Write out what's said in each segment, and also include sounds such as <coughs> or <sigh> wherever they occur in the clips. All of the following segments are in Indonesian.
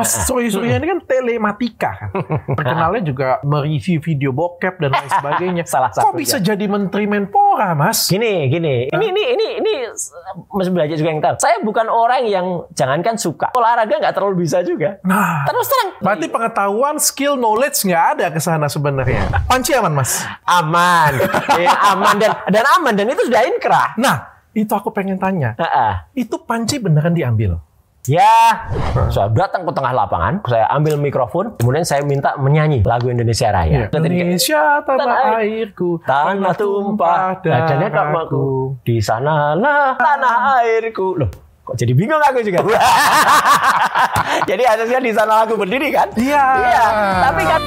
Mas Surya <laughs> ini kan telematika kan. Terkenalnya juga mereview video bokep dan lain sebagainya. <laughs> Salah satu. Kok bisa ya. jadi menteri Menpora, Mas? Gini, gini. Ini ini ini ini Mas Belajar juga yang tahu. Saya bukan orang yang jangankan suka olahraga nggak terlalu bisa juga. Nah. Terus terang. Berarti iya. pengetahuan, skill, knowledge nggak ada ke sana sebenarnya. Panci aman, Mas. Aman. <laughs> ya, aman dan dan aman dan itu sudah inkrah. Nah, itu aku pengen tanya. Uh -uh. Itu panci beneran diambil? Ya, saya datang ke tengah lapangan, saya ambil mikrofon, kemudian saya minta menyanyi lagu Indonesia Raya. Ya. Indonesia tanah airku, tanah tumpah darahku. kamu di sanalah tanah airku. Loh, kok jadi bingung aku juga. <laughs> jadi asasnya di sana aku berdiri kan? Iya. Iya, tapi kan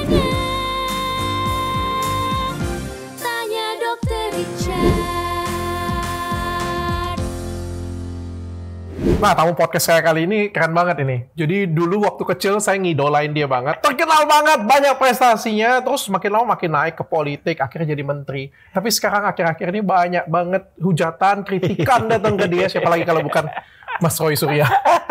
Nah, tamu podcast saya kali ini keren banget ini. Jadi dulu waktu kecil saya ngidolain dia banget. Terkenal banget, banyak prestasinya. Terus makin lama makin naik ke politik, akhirnya jadi menteri. Tapi sekarang akhir-akhir ini banyak banget hujatan, kritikan <laughs> datang ke dia. Siapa lagi kalau bukan Mas Roy Surya.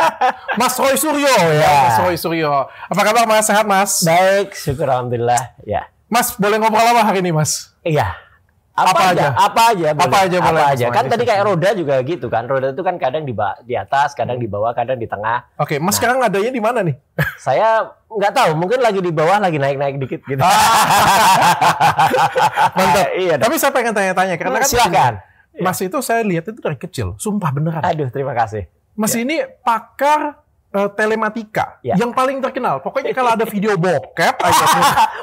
<laughs> Mas Roy Suryo ya. Iya. Mas Roy Suryo. Apa kabar Mas? Sehat Mas? Baik, syukur Alhamdulillah. Ya. Mas, boleh ngobrol apa hari ini Mas? Iya apa, apa aja, aja apa aja boleh. apa aja boleh apa aja kan tadi kayak roda juga gitu kan roda itu kan kadang di di atas kadang di bawah kadang di tengah oke okay, mas nah, sekarang adanya di mana nih <laughs> saya nggak tahu mungkin lagi di bawah lagi naik naik dikit gitu ah. <laughs> mantap eh, iya tapi saya pengen tanya-tanya karena hmm, kan silakan mas itu saya lihat itu dari kecil sumpah beneran aduh terima kasih mas ya. ini pakar uh, telematika ya. yang paling terkenal. Pokoknya kalau ada video <laughs> bokep aja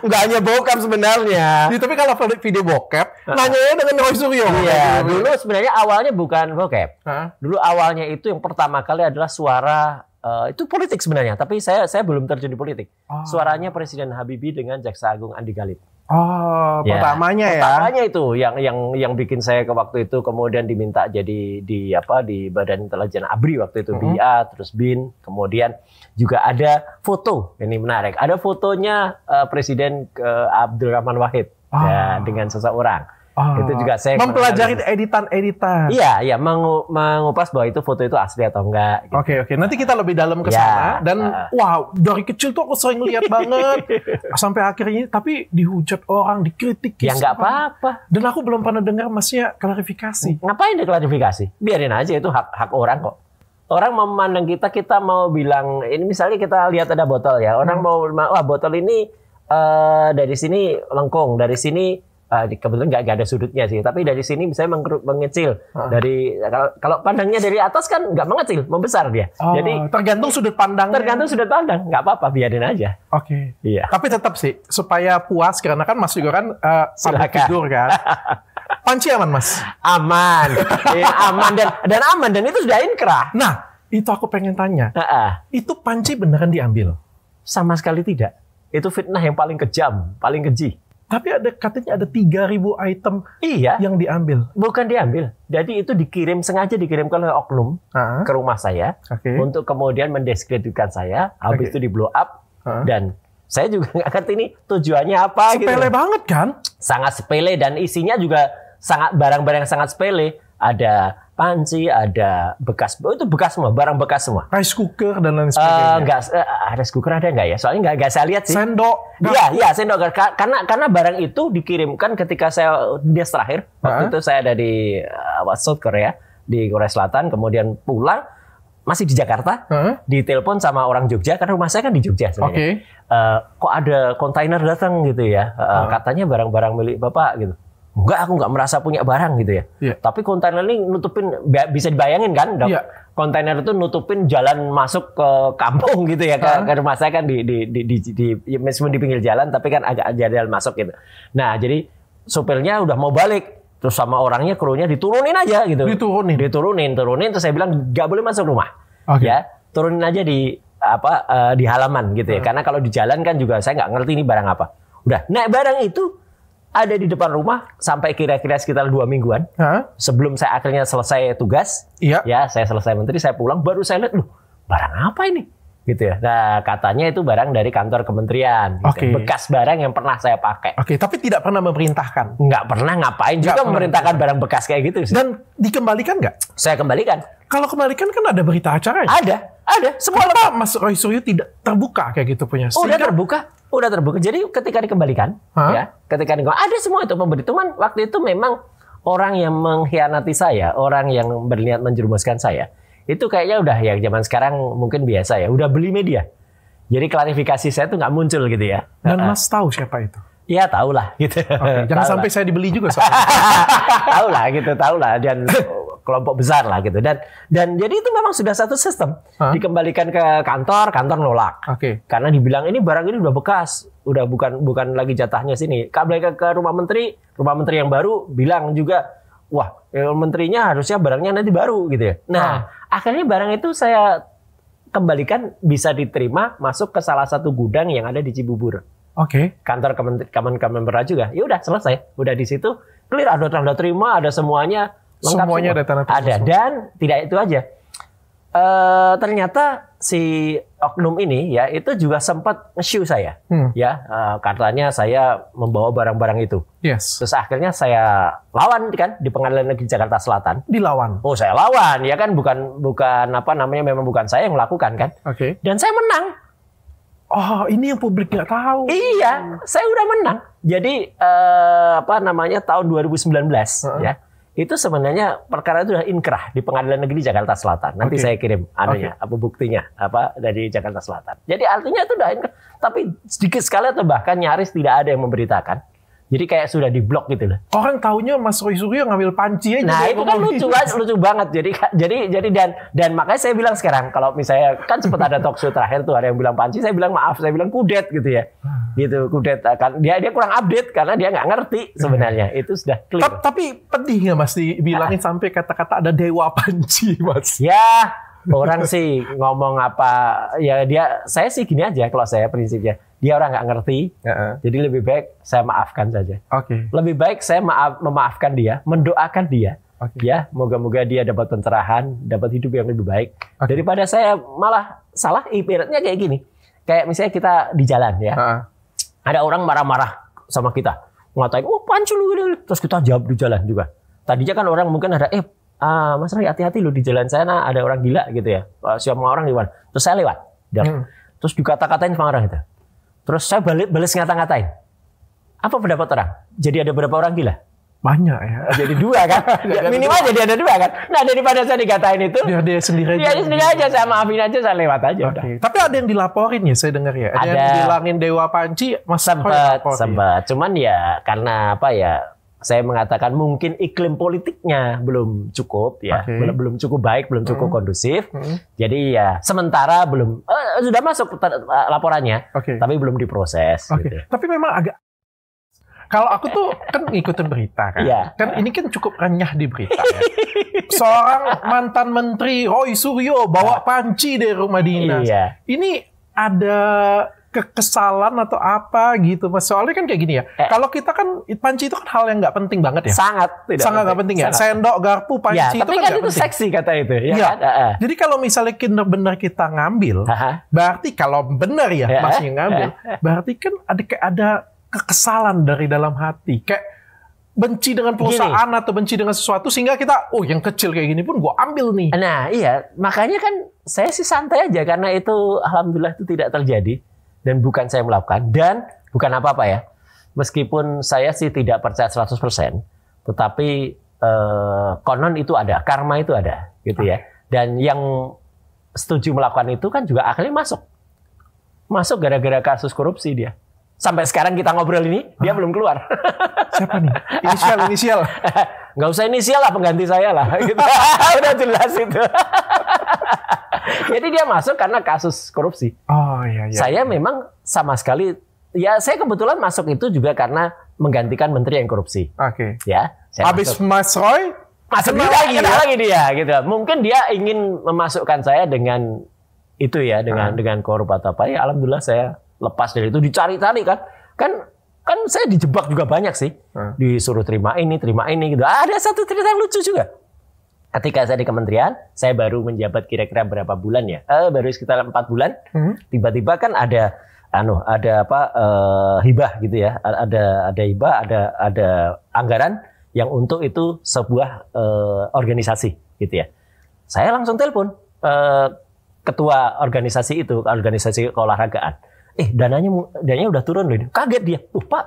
nggak hanya bokep sebenarnya. Ya, tapi kalau video bokep uh-huh. nanyanya dengan Roy Suryo. Iya, dulu sebenarnya awalnya bukan bokep. uh Dulu awalnya itu yang pertama kali adalah suara Uh, itu politik sebenarnya, tapi saya saya belum terjun di politik. Oh. Suaranya Presiden Habibie dengan Jaksa Agung Andi Galip. Oh, ya. pertamanya ya. Pertamanya itu yang yang yang bikin saya ke waktu itu kemudian diminta jadi di apa di Badan Intelijen ABRI waktu itu mm-hmm. BIA terus BIN, kemudian juga ada foto ini menarik. Ada fotonya uh, Presiden eh, Abdul Rahman Wahid oh. ya, dengan seseorang. Oh, itu juga saya mempelajari editan-editan. Iya, iya mengu mengupas bahwa itu foto itu asli atau enggak. Oke, gitu. oke. Okay, okay. Nanti kita lebih dalam ke iya, sana ya, dan uh. wow, dari kecil tuh aku sering lihat banget <laughs> sampai akhirnya tapi dihujat orang, dikritik. Ya nggak apa-apa. Dan aku belum pernah dengar masnya klarifikasi. Ngapain klarifikasi? Biarin aja itu hak hak orang kok orang memandang kita kita mau bilang ini misalnya kita lihat ada botol ya orang hmm. mau wah botol ini uh, dari sini lengkung dari sini uh, kebetulan nggak ada sudutnya sih tapi dari sini misalnya meng mengecil uh. dari kalau kalau pandangnya dari atas kan nggak mengecil membesar dia oh, jadi tergantung sudut pandang tergantung sudut pandang nggak apa-apa biarin aja oke okay. iya tapi tetap sih supaya puas karena kan mas juga kan uh, public tidur kan <laughs> panci aman mas aman <laughs> ya, aman dan dan aman dan itu sudah inkrah nah itu aku pengen tanya uh -uh. itu panci beneran diambil sama sekali tidak itu fitnah yang paling kejam paling keji tapi ada katanya ada 3000 item iya. yang diambil. Bukan diambil. Jadi itu dikirim sengaja dikirimkan oleh oknum uh -huh. ke rumah saya okay. untuk kemudian mendiskreditkan saya, habis okay. itu di blow up uh -huh. dan saya juga <laughs> nggak ngerti ini tujuannya apa gitu. sepele gitu. banget kan sangat sepele dan isinya juga sangat barang-barang sangat sepele ada panci, ada bekas oh, itu bekas semua, barang bekas semua. Rice cooker dan lain eh, sebagainya. Uh, enggak, uh, rice cooker ada nggak ya? Soalnya nggak enggak saya lihat sih. Sendok. Iya, iya sendok. Karena karena barang itu dikirimkan ketika saya dia terakhir waktu uh -huh. itu saya ada di uh, South Korea di Korea Selatan, kemudian pulang masih di Jakarta, huh? ditelepon sama orang Jogja karena rumah saya kan di Jogja Oke. Okay. Uh, kok ada kontainer datang gitu ya? Uh, uh. Katanya barang-barang milik bapak gitu enggak aku enggak merasa punya barang gitu ya. Yeah. Tapi kontainer ini nutupin bisa dibayangin kan, Dok? Iya. Kontainer itu nutupin jalan masuk ke kampung <laughs> gitu ya, uh-huh. Kan? ke, kan rumah saya kan di di di di, di, di ya, meskipun di pinggir jalan tapi kan agak jalan masuk gitu. Nah, jadi supirnya udah mau balik terus sama orangnya krunya diturunin aja gitu. Diturunin. Diturunin, turunin terus saya bilang nggak boleh masuk rumah. Okay. Ya, turunin aja di apa uh, di halaman gitu ya. uh Karena kalau di jalan kan juga saya nggak ngerti ini barang apa. Udah, naik barang itu ada di depan rumah sampai kira-kira sekitar dua mingguan. Huh? Sebelum saya akhirnya selesai tugas, iya. ya saya selesai menteri, saya pulang, baru saya lihat, loh barang apa ini? gitu ya. Nah, katanya itu barang dari kantor kementerian, gitu. Ya. okay. bekas barang yang pernah saya pakai. Oke, okay, tapi tidak pernah memerintahkan. Nggak pernah ngapain nggak juga pernah. memerintahkan barang bekas kayak gitu sih. Dan dikembalikan nggak? Saya kembalikan. Kalau kembalikan kan ada berita acara Ada, ada. Semua Kenapa Mas Roy Suryo tidak terbuka kayak gitu punya? Sehingga... Udah terbuka, udah terbuka. Jadi ketika dikembalikan, huh? ya, ketika dikembalikan, ada semua itu pemberitahuan. Waktu itu memang orang yang mengkhianati saya, orang yang berniat menjerumuskan saya, itu kayaknya udah ya zaman sekarang mungkin biasa ya udah beli media jadi klarifikasi saya tuh nggak muncul gitu ya dan mas tahu siapa itu Iya tahu lah gitu. Oke, jangan sampai lah. saya dibeli juga <laughs> soalnya. tahu lah gitu, tahu lah dan <laughs> kelompok besar lah gitu. Dan dan jadi itu memang sudah satu sistem Hah? dikembalikan ke kantor, kantor nolak. Oke. Karena dibilang ini barang ini udah bekas, udah bukan bukan lagi jatahnya sini. Kembali ke, rumah menteri, rumah menteri yang baru bilang juga, wah eh, menterinya harusnya barangnya nanti baru gitu ya. Nah. Akhirnya barang itu saya kembalikan bisa diterima masuk ke salah satu gudang yang ada di Cibubur. Oke. Okay. Kantor Kemen Kemenpora juga. Ya udah selesai. Udah di situ clear ada tanda terima, ada semuanya lengkap. Semuanya semua. ada tanda terima. Ada dan tidak itu aja. Uh, ternyata si oknum ini ya itu juga sempat nge shoe saya hmm. ya uh, katanya saya membawa barang-barang itu yes. terus akhirnya saya lawan kan di pengadilan negeri Jakarta Selatan dilawan oh saya lawan ya kan bukan bukan apa namanya memang bukan saya yang melakukan kan oke okay. dan saya menang oh ini yang publik nggak tahu iya saya udah menang jadi uh, apa namanya tahun 2019 uh -huh. ya itu sebenarnya perkara itu sudah inkrah di Pengadilan Negeri Jakarta Selatan. Nanti okay. saya kirim anunya, okay. apa buktinya, apa dari Jakarta Selatan. Jadi artinya itu sudah inkrah, tapi sedikit sekali atau bahkan nyaris tidak ada yang memberitakan jadi kayak sudah diblok gitu loh. Orang taunya Mas Roy Suryo ngambil panci aja. Nah itu kan, gitu. kan lucu banget, lucu banget. Jadi jadi jadi dan dan makanya saya bilang sekarang kalau misalnya kan sempat ada talk show terakhir tuh ada yang bilang panci, saya bilang maaf, saya bilang kudet gitu ya. Ah. Gitu kudet eh, kan dia dia kurang update karena dia nggak ngerti sebenarnya. Hmm. Itu sudah clear. tapi penting nggak Mas dibilangin nah. sampai kata-kata ada dewa panci Mas? Ya orang sih ngomong apa ya dia saya sih gini aja kalau saya prinsipnya dia orang nggak ngerti. Uh-uh. Jadi lebih baik saya maafkan saja. Oke. Okay. Lebih baik saya maaf memaafkan dia, mendoakan dia. Okay. Ya, moga-moga dia dapat pencerahan, dapat hidup yang lebih baik. Okay. Daripada saya malah salah ibaratnya kayak gini. Kayak misalnya kita di jalan ya. Uh-uh. Ada orang marah-marah sama kita. Ngatain, "Oh, pancu lu." Gitu. Terus kita jawab di jalan juga. Tadinya kan orang mungkin ada, "Eh, uh, Mas Rai hati-hati lu di jalan sana ada orang gila gitu ya." Eh, siapa orang lewat. Terus saya lewat. hmm. Terus dikata-katain sama orang itu Terus saya balik balas ngata-ngatain. Apa pendapat orang? Jadi ada berapa orang gila? Banyak ya. Oh, jadi dua kan? <laughs> minimal jadi ada dua kan? Nah daripada saya dikatain itu. Dia, ya, dia sendiri aja. Dia sendiri aja. Saya maafin aja, saya lewat aja. Okay. Udah. Tapi ada yang dilaporin ya saya dengar ya? Ada, ada yang bilangin Dewa Panci. Mas sempat, sempat. Ya? Cuman ya karena apa ya saya mengatakan mungkin iklim politiknya belum cukup ya okay. belum belum cukup baik belum cukup hmm. kondusif hmm. jadi ya sementara belum eh, sudah masuk eh, laporannya okay. tapi belum diproses okay. gitu. tapi memang agak kalau aku tuh kan ngikutin berita kan. Yeah. Kan ini kan cukup renyah di berita ya. Seorang mantan menteri Roy Suryo bawa ah. panci dari rumah dinas. Yeah. Ini ada kekesalan atau apa gitu mas soalnya kan kayak gini ya eh. kalau kita kan panci itu kan hal yang nggak penting banget ya sangat tidak sangat nggak penting, penting ya sangat. sendok garpu panci ya, itu tapi kan, kan itu penting. seksi kata itu ya, ya. Kan? Uh eh, -huh. Eh. jadi kalau misalnya kita benar kita ngambil -huh. berarti kalau benar ya, -huh. Eh. masih ngambil berarti kan ada ada kekesalan dari dalam hati kayak benci dengan perusahaan gini. atau benci dengan sesuatu sehingga kita oh yang kecil kayak gini pun gue ambil nih. Nah iya makanya kan saya sih santai aja karena itu alhamdulillah itu tidak terjadi dan bukan saya melakukan dan bukan apa-apa ya. Meskipun saya sih tidak percaya 100%, tetapi eh, konon itu ada, karma itu ada gitu ya. Dan yang setuju melakukan itu kan juga akhirnya masuk. Masuk gara-gara kasus korupsi dia sampai sekarang kita ngobrol ini Hah? dia belum keluar. <laughs> Siapa nih? Inisial, <laughs> inisial. Gak usah inisial lah pengganti saya lah. <laughs> Gitu. Udah jelas itu. Jadi dia masuk karena kasus korupsi. Oh iya. iya saya memang sama sekali ya saya kebetulan masuk itu juga karena menggantikan menteri yang korupsi. Oke. Okay. Ya. Saya Habis masuk. Mas Roy masuk dia lagi, ya? lagi dia gitu. Mungkin dia ingin memasukkan saya dengan itu ya dengan oh. dengan korup atau apa ya alhamdulillah saya lepas dari itu dicari-cari kan kan kan saya dijebak juga banyak sih disuruh terima ini terima ini gitu ada satu cerita yang lucu juga ketika saya di kementerian saya baru menjabat kira-kira berapa bulan ya eh, baru sekitar empat bulan hmm? tiba-tiba kan ada anu ada apa eh, hibah gitu ya ada ada hibah ada ada anggaran yang untuk itu sebuah eh, organisasi gitu ya saya langsung telepon eh, ketua organisasi itu organisasi keolahragaan eh dananya dananya udah turun loh. Kaget dia, tuh Pak,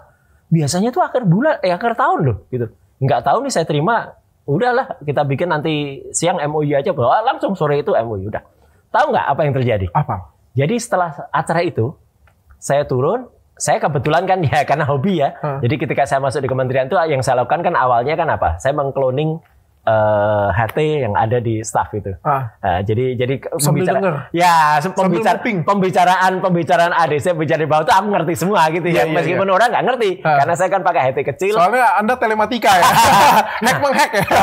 biasanya tuh akhir bulan, eh akhir tahun loh gitu. Nggak tahu nih saya terima, udahlah kita bikin nanti siang MOU aja bahwa langsung sore itu MOU udah. Tahu nggak apa yang terjadi? Apa? Jadi setelah acara itu, saya turun, saya kebetulan kan <laughs> ya karena hobi ya. Hmm. Jadi ketika saya masuk di kementerian itu yang saya lakukan kan awalnya kan apa? Saya mengkloning uh, eh, HT yang ada di staff itu. Ah. Uh, jadi jadi pembicara, ya pembicara, pembicaraan pembicaraan ADC bicara di bawah itu aku ngerti semua gitu yeah, ya. Yeah, iya, Meskipun yeah. orang nggak ngerti ah. karena saya kan pakai HT kecil. Soalnya Anda telematika ya. <laughs> hack menghack ya. <laughs>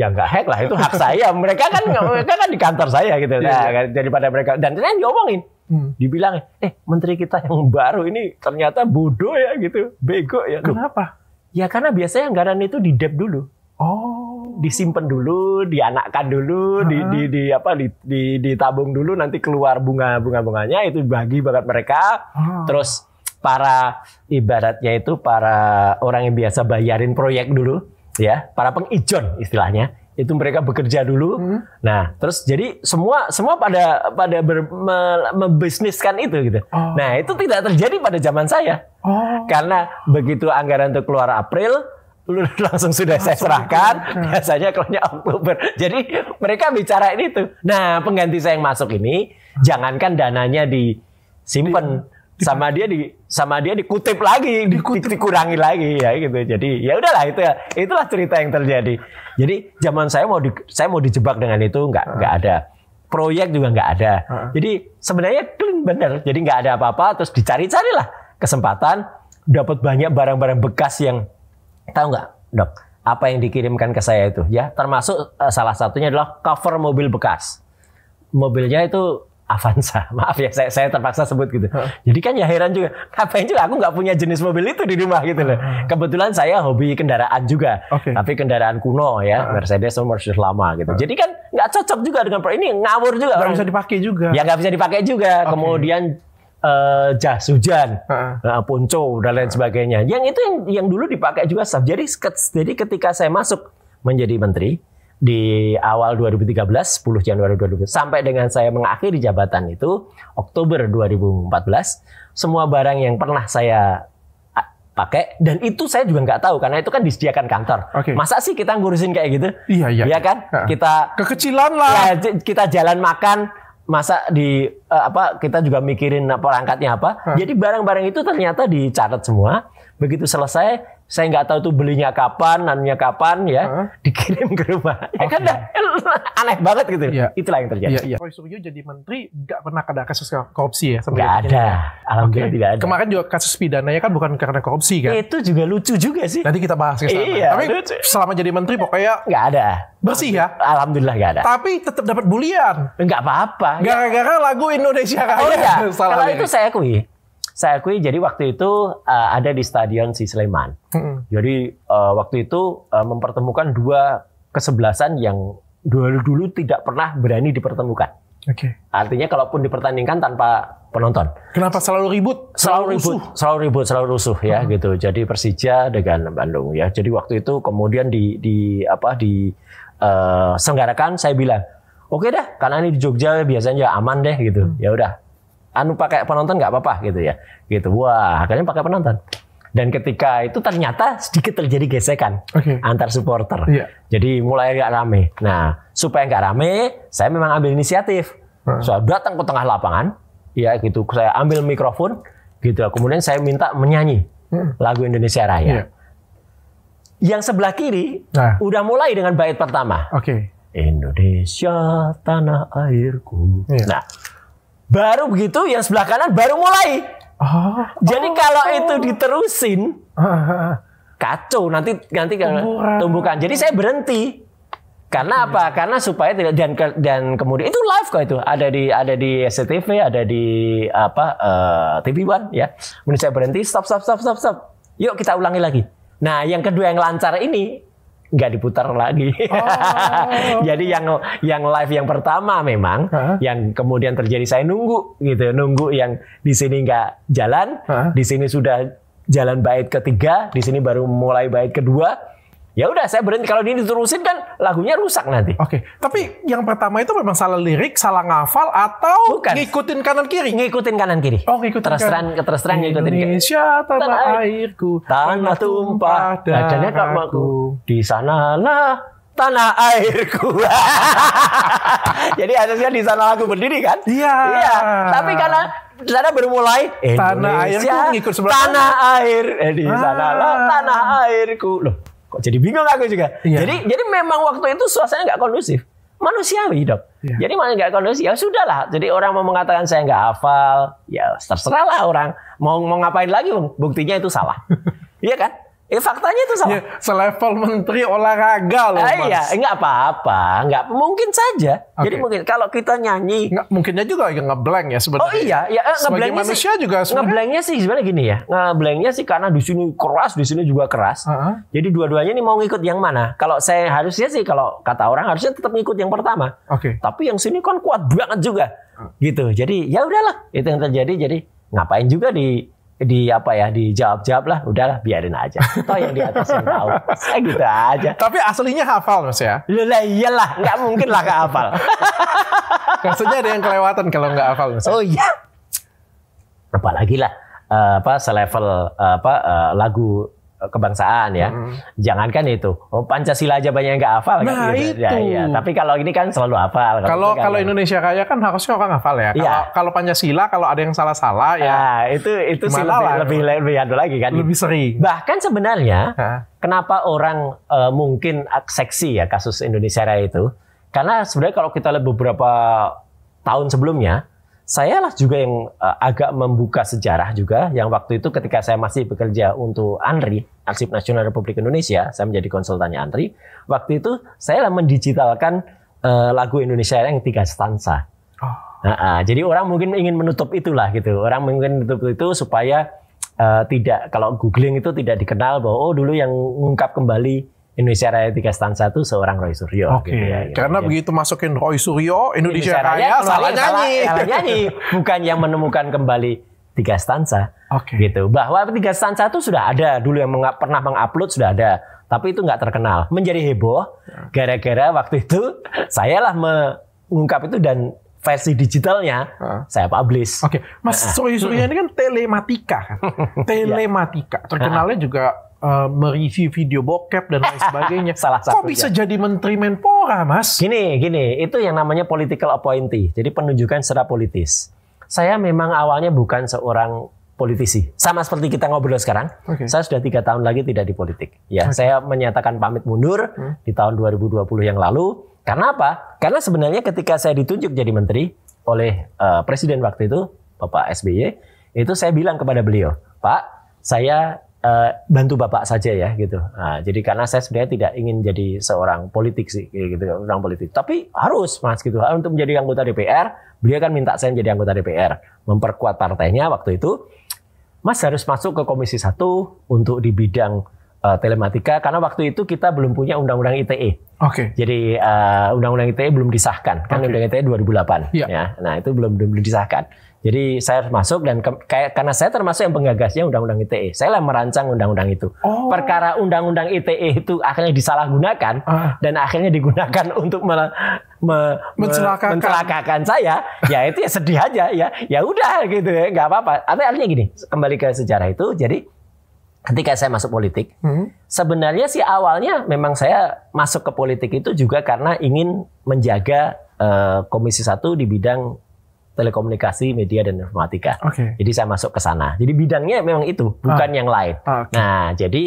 ya nggak hack lah itu hak saya. Mereka kan mereka kan di kantor saya gitu. Iya, nah, yeah. daripada mereka dan saya diomongin hmm. dibilang eh menteri kita yang baru ini ternyata bodoh ya gitu bego ya kenapa ya karena biasanya anggaran itu di dep dulu oh disimpan dulu, dianakkan dulu, uh -huh. di, di, di apa di, di, ditabung dulu nanti keluar bunga bunga bunganya itu bagi banget mereka. Uh ah. -huh. Terus para ibaratnya itu para orang yang biasa bayarin proyek dulu, ya, para pengijon istilahnya itu mereka bekerja dulu. Uh-huh. Nah, terus jadi semua semua pada pada ber, me, membisniskan itu gitu. Uh-huh. Nah, itu tidak terjadi pada zaman saya. uh-huh. Karena begitu anggaran itu keluar April, <laughs> langsung sudah langsung saya serahkan. Itu. Hmm. Biasanya kalau Oktober. Jadi mereka bicara ini tuh. Nah pengganti saya yang masuk ini, hmm. jangankan dananya disimpan di, sama dia di sama dia dikutip lagi, dikutip. dikurangi lagi ya gitu. Jadi ya udahlah itu ya itulah cerita yang terjadi. Jadi zaman saya mau di, saya mau dijebak dengan itu nggak hmm. nggak ada proyek juga nggak ada. Hmm. Jadi sebenarnya clean bener. Jadi nggak ada apa-apa. Terus dicari-carilah kesempatan dapat banyak barang-barang bekas yang Tahu nggak, dok? Apa yang dikirimkan ke saya itu ya, termasuk uh, salah satunya adalah cover mobil bekas. Mobilnya itu Avanza. <laughs> Maaf ya, saya, saya terpaksa sebut gitu. Jadi kan ya heran juga, ngapain juga aku nggak punya jenis mobil itu di rumah gitu loh. Kebetulan saya hobi kendaraan juga, okay. tapi kendaraan kuno ya, -huh. Mercedes atau Mercedes lama gitu. -huh. Jadi kan nggak cocok juga dengan ini ngawur juga. Nggak bisa dipakai juga. Ya nggak bisa dipakai juga. Okay. Kemudian uh, jas hujan, uh-uh. ponco dan lain uh-uh. sebagainya. Yang itu yang, yang dulu dipakai juga staff. Jadi jadi ketika saya masuk menjadi menteri di awal 2013, 10 Januari 2013 sampai dengan saya mengakhiri jabatan itu Oktober 2014, semua barang yang pernah saya pakai dan itu saya juga nggak tahu karena itu kan disediakan kantor. Okay. Masa sih kita ngurusin kayak gitu? Iya iya. Iya kan? Ha. Kita kekecilan lah. Ya, kita jalan makan masa di uh, apa kita juga mikirin perangkatnya apa. Hmm. Jadi barang-barang itu ternyata dicatat semua. Begitu selesai saya nggak tahu tuh belinya kapan, nanya kapan ya, huh? dikirim ke rumah. Okay. Ya kan? kan aneh banget gitu. Yeah. Itulah yang terjadi. Yeah, yeah. Roy Suryo jadi menteri nggak pernah ada kasus korupsi ya? Nggak ada. Alhamdulillah okay. tidak ada. Kemarin juga kasus pidananya kan bukan karena korupsi kan? Itu juga lucu juga sih. Nanti kita bahas ke Iya, Tapi lucu. selama jadi menteri pokoknya nggak ada. Bersih ya? Alhamdulillah nggak ada. Tapi tetap dapat bulian. Nggak apa-apa. Gara-gara lagu Indonesia Raya. Oh iya. <laughs> Kalau itu saya akui saya akui jadi waktu itu uh, ada di stadion si Sleman. Hmm. Jadi uh, waktu itu uh, mempertemukan dua kesebelasan yang dulu dulu tidak pernah berani dipertemukan. Oke. Okay. Artinya kalaupun dipertandingkan tanpa penonton. Kenapa selalu ribut? Selalu, selalu ribut, selalu ribut, selalu rusuh ya hmm. gitu. Jadi Persija dengan Bandung ya. Jadi waktu itu kemudian di di apa di uh, senggarakan saya bilang, "Oke dah, karena ini di Jogja biasanya aman deh gitu. Hmm. Ya udah, anu pakai penonton nggak apa-apa gitu ya. Gitu. Wah, akhirnya pakai penonton. Dan ketika itu ternyata sedikit terjadi gesekan okay. antar supporter. Yeah. Jadi mulai nggak rame. Nah, supaya nggak rame, saya memang ambil inisiatif. Hmm. Saya datang ke tengah lapangan, ya gitu. Saya ambil mikrofon, gitu. Kemudian saya minta menyanyi lagu Indonesia Raya. Yeah. Yang sebelah kiri nah. udah mulai dengan bait pertama. Oke. Okay. Indonesia tanah airku. Yeah. Nah, Baru begitu yang sebelah kanan baru mulai. Oh, Jadi oh, kalau oh. itu diterusin kacau nanti nanti kalau tumbukan. Jadi saya berhenti. Karena hmm. apa? Karena supaya tidak dan dan kemudian itu live kok itu ada di ada di SCTV, ada di apa uh, eh, TV One ya. Menurut saya berhenti, stop stop stop stop stop. Yuk kita ulangi lagi. Nah, yang kedua yang lancar ini nggak diputar lagi. Oh. <laughs> Jadi yang yang live yang pertama memang, huh? yang kemudian terjadi saya nunggu gitu, nunggu yang di sini nggak jalan, huh? di sini sudah jalan bait ketiga, di sini baru mulai bait kedua, ya udah saya berhenti kalau ini diterusin kan lagunya rusak nanti. Oke, okay. tapi yang pertama itu memang salah lirik, salah ngafal atau Bukan. ngikutin kanan kiri? Ngikutin kanan kiri. Oh, ngikutin terus terang terus terang ngikutin Indonesia tanah, tanah airku, tanah tumpah darahku. Nah, kamu di sana lah tanah airku. <laughs> Jadi asasnya di sana aku berdiri kan? Iya. Iya. Tapi karena di sana bermulai Indonesia, tanah airku ngikut sebelah tanah air eh, di sana ah. lah tanah airku loh Kok jadi bingung aku juga. Iya. Jadi jadi memang waktu itu suasananya nggak kondusif. Manusiawi dok. Iya. Jadi mana nggak kondusif ya sudahlah. Jadi orang mau mengatakan saya nggak hafal, ya terserahlah orang. Mau mau ngapain lagi? Buktinya itu salah. <laughs> iya kan? Ya faktanya itu sama. Ya, selevel menteri olahraga loh, ah, iya, Mas. Iya, enggak apa-apa, enggak mungkin saja. Okay. Jadi mungkin kalau kita nyanyi enggak mungkinnya juga yang ngeblank ya sebenarnya. Oh iya, ya eh, ngeblank manusia sih, juga sebenarnya. Ngeblanknya sih sebenarnya gini ya. Ngeblanknya sih karena di sini keras, di sini juga keras. Uh -huh. Jadi dua-duanya nih mau ngikut yang mana? Kalau saya harusnya sih kalau kata orang harusnya tetap ngikut yang pertama. Oke. Okay. Tapi yang sini kan kuat banget juga. Gitu. Jadi ya udahlah, itu yang terjadi. Jadi ngapain juga di di apa ya di jawab lah udahlah biarin aja toh yang di atas yang tahu saya gitu aja tapi aslinya hafal mas ya lah iyalah nggak mungkin lah nggak hafal <laughs> maksudnya ada yang kelewatan kalau nggak hafal mas ya? oh iya apalagi lah eh, apa selevel eh, apa eh, lagu Eh, kebangsaan ya. Hmm. Jangankan itu, oh, Pancasila aja banyak yang gak hafal kan? nah, kan. Itu. Ya, ya. Tapi kalau ini kan selalu hafal. Kalau kalau kan, Indonesia kaya kan harusnya orang hafal ya. ya. Kalau Pancasila kalau ada yang salah-salah ya. Nah, itu itu sih lebih, lah. lebih ya? lebih lebih ada lagi kan. Lebih sering. Bahkan sebenarnya Hah? kenapa orang uh, mungkin seksi ya kasus Indonesia Raya itu? Karena sebenarnya kalau kita lihat beberapa tahun sebelumnya saya lah juga yang uh, agak membuka sejarah juga yang waktu itu ketika saya masih bekerja untuk ANRI Arsip Nasional Republik Indonesia saya menjadi konsultannya ANRI waktu itu saya lah mendigitalkan uh, lagu Indonesia yang tiga stansa oh. nah, uh, jadi orang mungkin ingin menutup itulah gitu orang mungkin menutup itu supaya uh, tidak kalau googling itu tidak dikenal bahwa oh dulu yang mengungkap kembali Indonesia Raya Tiga Stansa itu seorang Roy Suryo. Oke. Okay. Gitu ya, gitu Karena ya. begitu masukin Roy Suryo, Indonesia, Indonesia Raya, Raya salah nyanyi. Salah, salah nyanyi. <laughs> Bukan yang menemukan kembali tiga stansa. Oke. Okay. Gitu. Bahwa tiga stansa itu sudah ada dulu yang meng pernah mengupload sudah ada, tapi itu nggak terkenal. Menjadi heboh gara-gara waktu itu <laughs> saya lah mengungkap itu dan versi digitalnya uh. saya publish. Oke, okay. Mas uh Suryo ini kan <laughs> telematika kan, iya. telematika terkenalnya juga uh, mereview video bokep dan lain sebagainya. <laughs> Salah satu. Kok bisa ya. jadi menteri Menpora, Mas? Gini, gini, itu yang namanya political appointee. Jadi penunjukan secara politis. Saya memang awalnya bukan seorang politisi. Sama seperti kita ngobrol sekarang. Okay. Saya sudah tiga tahun lagi tidak di politik. Ya, okay. saya menyatakan pamit mundur hmm. di tahun 2020 yang lalu. Karena apa? Karena sebenarnya ketika saya ditunjuk jadi menteri oleh uh, presiden waktu itu, Bapak SBY, itu saya bilang kepada beliau, "Pak, saya uh, bantu bapak saja ya gitu. Nah, jadi karena saya sebenarnya tidak ingin jadi seorang politik sih gitu, orang politik. Tapi harus mas gitu untuk menjadi anggota DPR, beliau kan minta saya menjadi anggota DPR, memperkuat partainya waktu itu. Mas harus masuk ke Komisi Satu untuk di bidang uh, telematika karena waktu itu kita belum punya undang-undang ITE. Oke. Okay. Jadi uh, undang-undang ITE belum disahkan. Kan undang undang ITE 2008 yeah. ya. Nah, itu belum belum disahkan. Jadi saya masuk dan ke, kayak karena saya termasuk yang penggagasnya undang-undang ITE. Saya lah merancang undang-undang itu. Oh. Perkara undang-undang ITE itu akhirnya disalahgunakan ah. dan akhirnya digunakan <laughs> untuk me, me, mencelakakan. mencelakakan saya. Ya itu ya sedih aja ya. Ya udah gitu ya, nggak apa-apa. Artinya gini, kembali ke sejarah itu. Jadi ketika saya masuk politik, hmm. sebenarnya sih awalnya memang saya masuk ke politik itu juga karena ingin menjaga eh, Komisi satu di bidang telekomunikasi, media dan informatika. Okay. Jadi saya masuk ke sana. Jadi bidangnya memang itu, bukan ah. yang lain. Ah, okay. Nah, jadi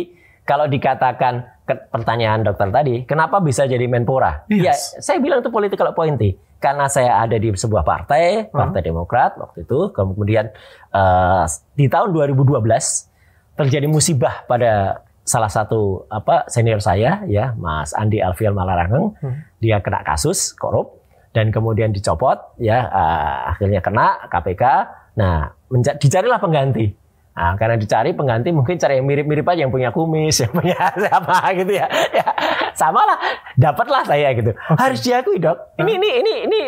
kalau dikatakan ke pertanyaan dokter tadi, kenapa bisa jadi Menpora? Yes. Ya, saya bilang itu politik political pointy. karena saya ada di sebuah partai, ah. Partai uh-huh. Demokrat waktu itu. Kemudian uh, di tahun 2012 terjadi musibah pada salah satu apa senior saya ya, Mas Andi Alfian Malarangeng. uh Dia kena kasus korup dan kemudian dicopot ya uh, akhirnya kena KPK nah dicarilah pengganti Nah, karena dicari pengganti mungkin cari yang mirip-mirip aja yang punya kumis, <laughs> yang punya apa gitu ya. ya sama lah, dapatlah saya gitu. Okay. Harus diakui dok. Ini ini ini ini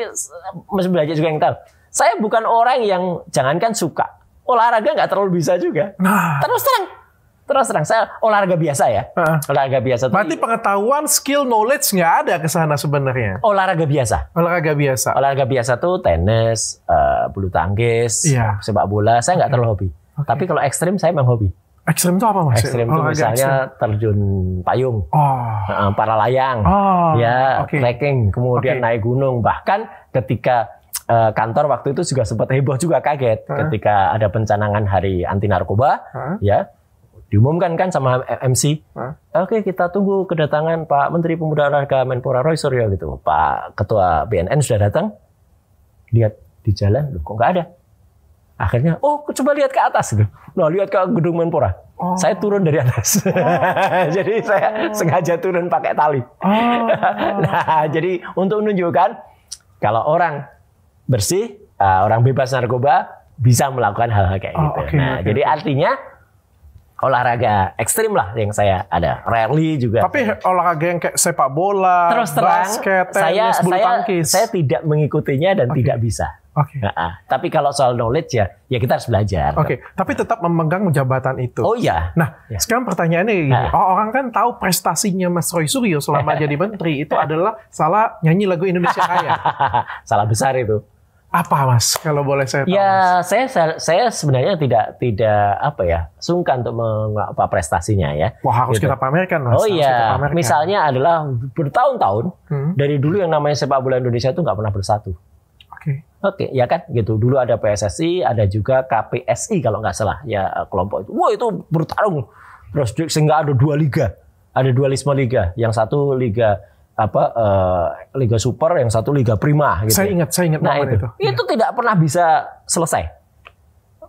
masih Belajar juga yang tahu. Saya bukan orang yang jangankan suka olahraga nggak terlalu bisa juga. Nah. Terus terang terus terang saya olahraga biasa ya. Uh, olahraga biasa. Berarti pengetahuan, skill, knowledge nggak ada ke sana sebenarnya. Olahraga biasa. Olahraga biasa. Olahraga biasa tuh tenis, uh, bulu tangkis, yeah. sepak bola. Saya nggak okay. terlalu hobi. Okay. Tapi kalau ekstrim saya memang hobi. Ekstrim itu apa mas? Ekstrim itu misalnya ekstrim. terjun payung, oh. para layang, oh. ya okay. trekking, kemudian okay. naik gunung. Bahkan ketika eh, kantor waktu itu juga sempat heboh juga kaget ketika ada pencanangan hari anti narkoba, ya diumumkan kan sama MC. Oke, okay, kita tunggu kedatangan Pak Menteri Pemuda Olahraga Menpora Roy Suryo gitu. Pak Ketua BNN sudah datang. Lihat di jalan, loh, kok nggak ada? Akhirnya, oh coba lihat ke atas gitu. Nah, lihat ke gedung Menpora. Oh. Saya turun dari atas. Oh. <laughs> jadi saya sengaja turun pakai tali. Oh. <laughs> nah, jadi untuk menunjukkan kalau orang bersih, eh, orang bebas narkoba bisa melakukan hal-hal kayak oh, gitu. Okay, nah, okay, jadi artinya olahraga ekstrim lah yang saya ada. rally juga. Tapi olahraga yang kayak sepak bola, Terus terang, basket, tenis, saya, bulu saya, tangkis. Saya tidak mengikutinya dan okay. tidak bisa. Oke. Okay. Nah, ah. tapi kalau soal knowledge ya, ya kita harus belajar. Oke. Okay. Tapi nah. tetap memegang jabatan itu. Oh iya. Nah, ya. sekarang pertanyaannya gini. Nah. Orang kan tahu prestasinya Mas Roy Suryo selama <laughs> jadi menteri itu adalah salah nyanyi lagu Indonesia Raya. <laughs> salah besar itu apa mas kalau boleh saya tahu ya mas? saya saya sebenarnya tidak tidak apa ya sungkan untuk mengapa prestasinya ya wah harus gitu. kita pamerkan mas oh iya misalnya adalah bertahun-tahun hmm. dari dulu yang namanya sepak bola Indonesia itu nggak pernah bersatu oke okay. oke okay, ya kan gitu dulu ada PSSI ada juga KPSI kalau nggak salah ya kelompok itu wah itu bertarung terus sehingga ada dua liga ada dualisme liga yang satu liga apa uh, Liga Super, yang satu Liga Prima. Gitu. Saya ya. ingat, saya ingat nah, itu. itu. Itu iya. tidak pernah bisa selesai.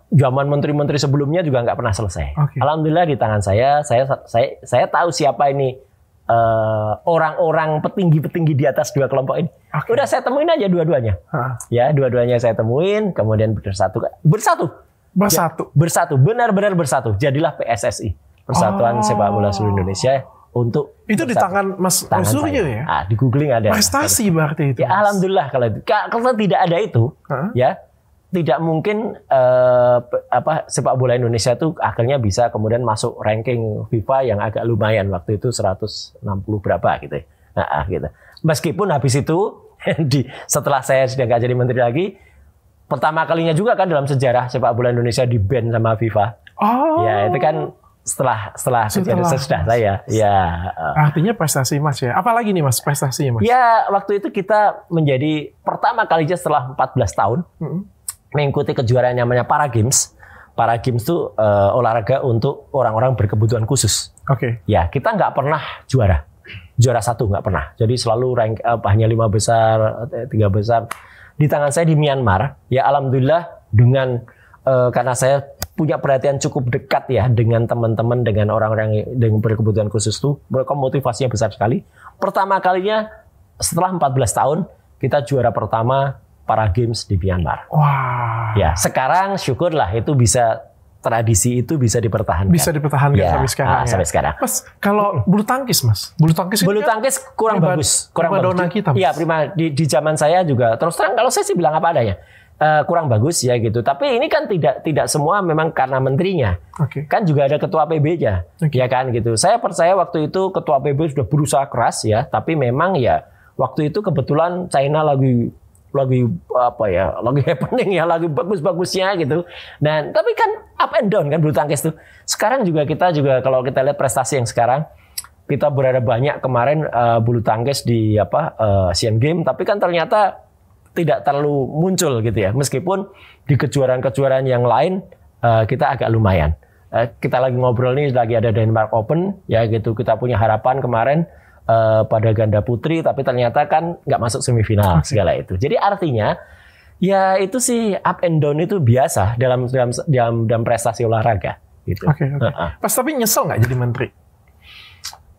Zaman menteri-menteri sebelumnya juga nggak pernah selesai. Okay. Alhamdulillah di tangan saya, saya saya saya tahu siapa ini orang eh, orang-orang petinggi-petinggi di atas dua kelompok ini. Okay. Udah saya temuin aja dua-duanya. Ya, dua-duanya saya temuin, kemudian bersatu. Bersatu. Bersatu. Ya, bersatu, benar-benar bersatu. Jadilah PSSI, Persatuan oh. Sepak Bola Seluruh Indonesia untuk itu di tangan Mas Rosunya ya? Ah, di googling ada. Prestasi berarti itu. Ya, alhamdulillah kalau itu. Kalau tidak ada itu, huh? ya tidak mungkin eh, apa sepak bola Indonesia itu akhirnya bisa kemudian masuk ranking FIFA yang agak lumayan waktu itu 160 berapa gitu. Ya. Nah, ah, gitu. Meskipun habis itu <laughs> di setelah saya sudah nggak jadi menteri lagi, pertama kalinya juga kan dalam sejarah sepak bola Indonesia di ban sama FIFA. Oh. Ya, itu kan setelah setelah setelah, sesudah saya. Ya. <laughs> ya eh. Artinya prestasi Mas ya. Apalagi nih Mas prestasinya Mas? Ya, waktu itu kita menjadi pertama kalinya setelah 14 tahun mm -hmm. mengikuti kejuaraan yang namanya Para Games. Para Games itu uh, olahraga untuk orang-orang berkebutuhan khusus. Oke. Okay. Ya, kita nggak pernah juara. Juara satu nggak pernah. Jadi selalu rank up hanya lima besar, eh, tiga besar. Di tangan saya di Myanmar. Ya alhamdulillah dengan uh, karena saya punya perhatian cukup dekat ya dengan teman-teman dengan orang-orang dengan berkebutuhan khusus tuh mereka motivasinya besar sekali pertama kalinya setelah 14 tahun kita juara pertama para games di Myanmar. Wah. Wow. Ya, sekarang syukurlah itu bisa tradisi itu bisa dipertahankan. Bisa dipertahankan ya, sampai sekarang. Ah, ya. Sampai sekarang. Mas, kalau bulu tangkis, Mas. Bulu tangkis Bulu kan tangkis kurang bagus, kurang bagus. kita. Iya, prima di, di zaman saya juga terus terang kalau saya sih bilang apa adanya uh, kurang bagus ya gitu. Tapi ini kan tidak tidak semua memang karena menterinya. Okay. Kan juga ada ketua PB-nya. Okay. Ya kan gitu. Saya percaya waktu itu ketua PB sudah berusaha keras ya, tapi memang ya waktu itu kebetulan China lagi lagi apa ya, lagi <laughs> happening ya, lagi bagus-bagusnya gitu. Dan tapi kan up and down kan bulu tangkis tuh. Sekarang juga kita juga kalau kita lihat prestasi yang sekarang kita berada banyak kemarin uh, bulu tangkis di apa uh, Asian Games tapi kan ternyata tidak terlalu muncul gitu ya. Meskipun di kejuaraan-kejuaraan yang lain uh, kita agak lumayan. Uh, kita lagi ngobrol nih lagi ada Denmark Open ya gitu. Kita punya harapan kemarin uh, pada ganda putri tapi ternyata kan nggak masuk semifinal segala itu. Jadi artinya ya itu sih up and down itu biasa dalam dalam dalam, dalam prestasi olahraga gitu. Oke. Okay, okay. uh -uh. Pas tapi nyesel nggak jadi menteri?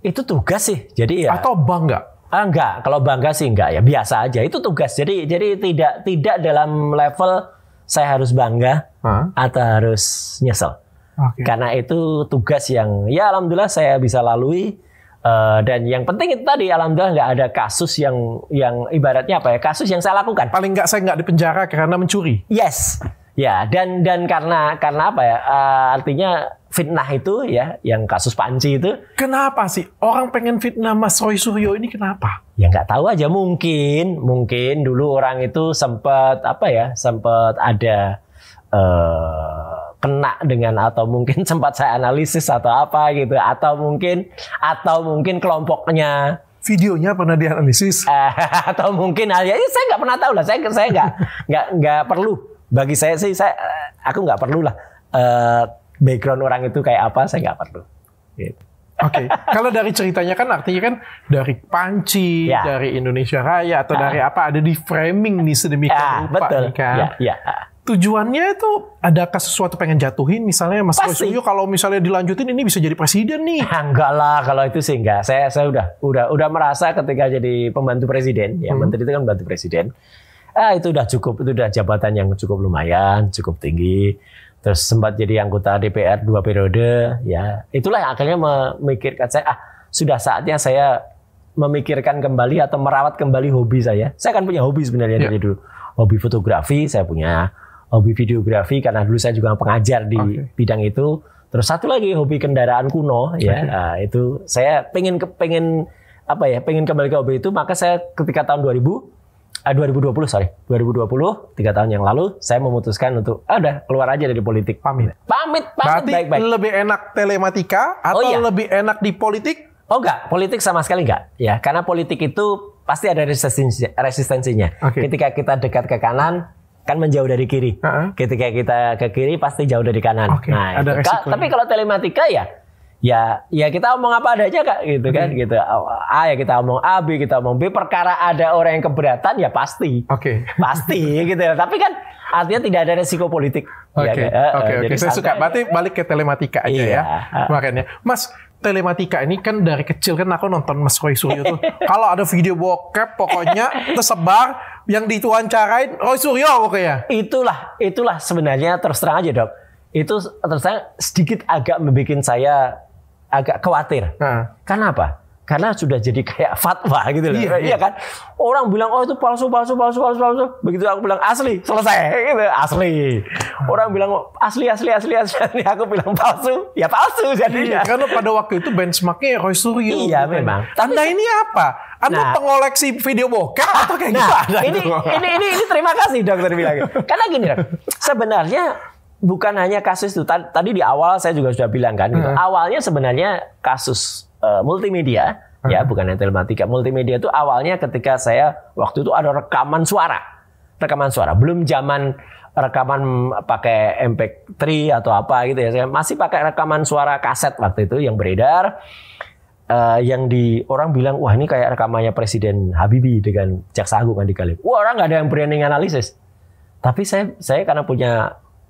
Itu tugas sih. Jadi ya. Atau bangga? Ah, enggak, kalau bangga sih enggak ya, biasa aja. Itu tugas. Jadi jadi tidak tidak dalam level saya harus bangga huh? atau harus nyesel. Okay. Karena itu tugas yang ya alhamdulillah saya bisa lalui uh, dan yang penting itu tadi alhamdulillah nggak ada kasus yang yang ibaratnya apa ya kasus yang saya lakukan. Paling nggak saya nggak dipenjara karena mencuri. Yes, ya dan dan karena karena apa ya uh, artinya fitnah itu ya, yang kasus panci itu. Kenapa sih orang pengen fitnah Mas Roy Suryo ini kenapa? Ya nggak tahu aja mungkin, mungkin dulu orang itu sempat apa ya, sempat ada uh, kena dengan atau mungkin <laughs> sempat saya analisis atau apa gitu, atau mungkin atau mungkin kelompoknya videonya pernah dianalisis <laughs> atau mungkin ah, ya, ya saya nggak pernah tahu lah saya saya nggak nggak nggak perlu bagi saya sih saya eh, aku nggak perlu lah uh, background orang itu kayak apa saya nggak perlu. Gitu. Oke, okay. kalau dari ceritanya kan artinya kan dari panci, ya. dari Indonesia Raya atau ya. dari apa ada di framing nih sedemikian ya, rupa betul. nih kan. Ya, ya. Tujuannya itu adakah sesuatu pengen jatuhin misalnya Mas Koyo kalau misalnya dilanjutin ini bisa jadi presiden nih? <laughs> enggak lah kalau itu sih enggak. Saya saya udah udah udah merasa ketika jadi pembantu presiden, ya hmm. menteri itu kan bantu presiden. Ah itu udah cukup, itu udah jabatan yang cukup lumayan, cukup tinggi terus sempat jadi anggota DPR dua periode ya itulah yang akhirnya memikirkan saya ah sudah saatnya saya memikirkan kembali atau merawat kembali hobi saya saya kan punya hobi sebenarnya yeah. dari dulu hobi fotografi saya punya hobi videografi karena dulu saya juga pengajar di okay. bidang itu terus satu lagi hobi kendaraan kuno okay. ya nah, itu saya pengen pengen apa ya pengen kembali ke hobi itu maka saya ketika tahun 2000 Eh, uh, 2020 sorry 2020 tiga tahun yang lalu saya memutuskan untuk ah, udah keluar aja dari politik pamit pamit pamit baik baik lebih enak telematika atau oh, iya. lebih enak di politik oh enggak politik sama sekali enggak ya karena politik itu pasti ada resistensi resistensinya okay. ketika kita dekat ke kanan kan menjauh dari kiri. Uh -huh. Ketika kita ke kiri pasti jauh dari kanan. Okay, nah, ada itu. tapi kalau telematika ya ya ya kita omong apa adanya kak gitu kan hmm. gitu a ya kita omong a b kita omong b perkara ada orang yang keberatan ya pasti oke okay. pasti <laughs> gitu ya. tapi kan artinya tidak ada resiko politik ya oke kan? eh, oke eh, oke saya suka berarti balik ke telematika aja ya. iya. ya makanya mas telematika ini kan dari kecil kan aku nonton Mas Roy Suryo tuh <laughs> kalau ada video bokep pokoknya tersebar yang dituancarain Roy Suryo pokoknya itulah itulah sebenarnya terus terang aja dok itu terus terang sedikit agak membuat saya agak khawatir. Nah. Karena apa? Karena sudah jadi kayak fatwa gitu loh. Iya, iya. iya kan? Orang bilang oh itu palsu palsu palsu palsu palsu. Begitu aku bilang asli, selesai <laughs> gitu, asli. Orang bilang asli asli asli asli. <laughs> Aku bilang palsu, ya palsu Jadi Iya, karena pada waktu itu benchmarknya Roy Suryo. Iya gitu. memang. Tanda ini apa? Anda nah, pengoleksi video bokep atau kayak nah, gimana? Ini, ini, ini, ini terima kasih dokter bilang. Karena gini, dok, sebenarnya bukan hanya kasus itu. Tadi di awal saya juga sudah bilang kan, gitu. awalnya sebenarnya kasus uh, multimedia hmm. ya bukan yang telematika. Multimedia itu awalnya ketika saya waktu itu ada rekaman suara, rekaman suara. Belum zaman rekaman pakai MP3 atau apa gitu ya. Saya masih pakai rekaman suara kaset waktu itu yang beredar. Uh, yang di orang bilang wah ini kayak rekamannya Presiden Habibie dengan Jaksa Agung kan Kalib. Wah orang nggak ada yang berani analisis. Tapi saya saya karena punya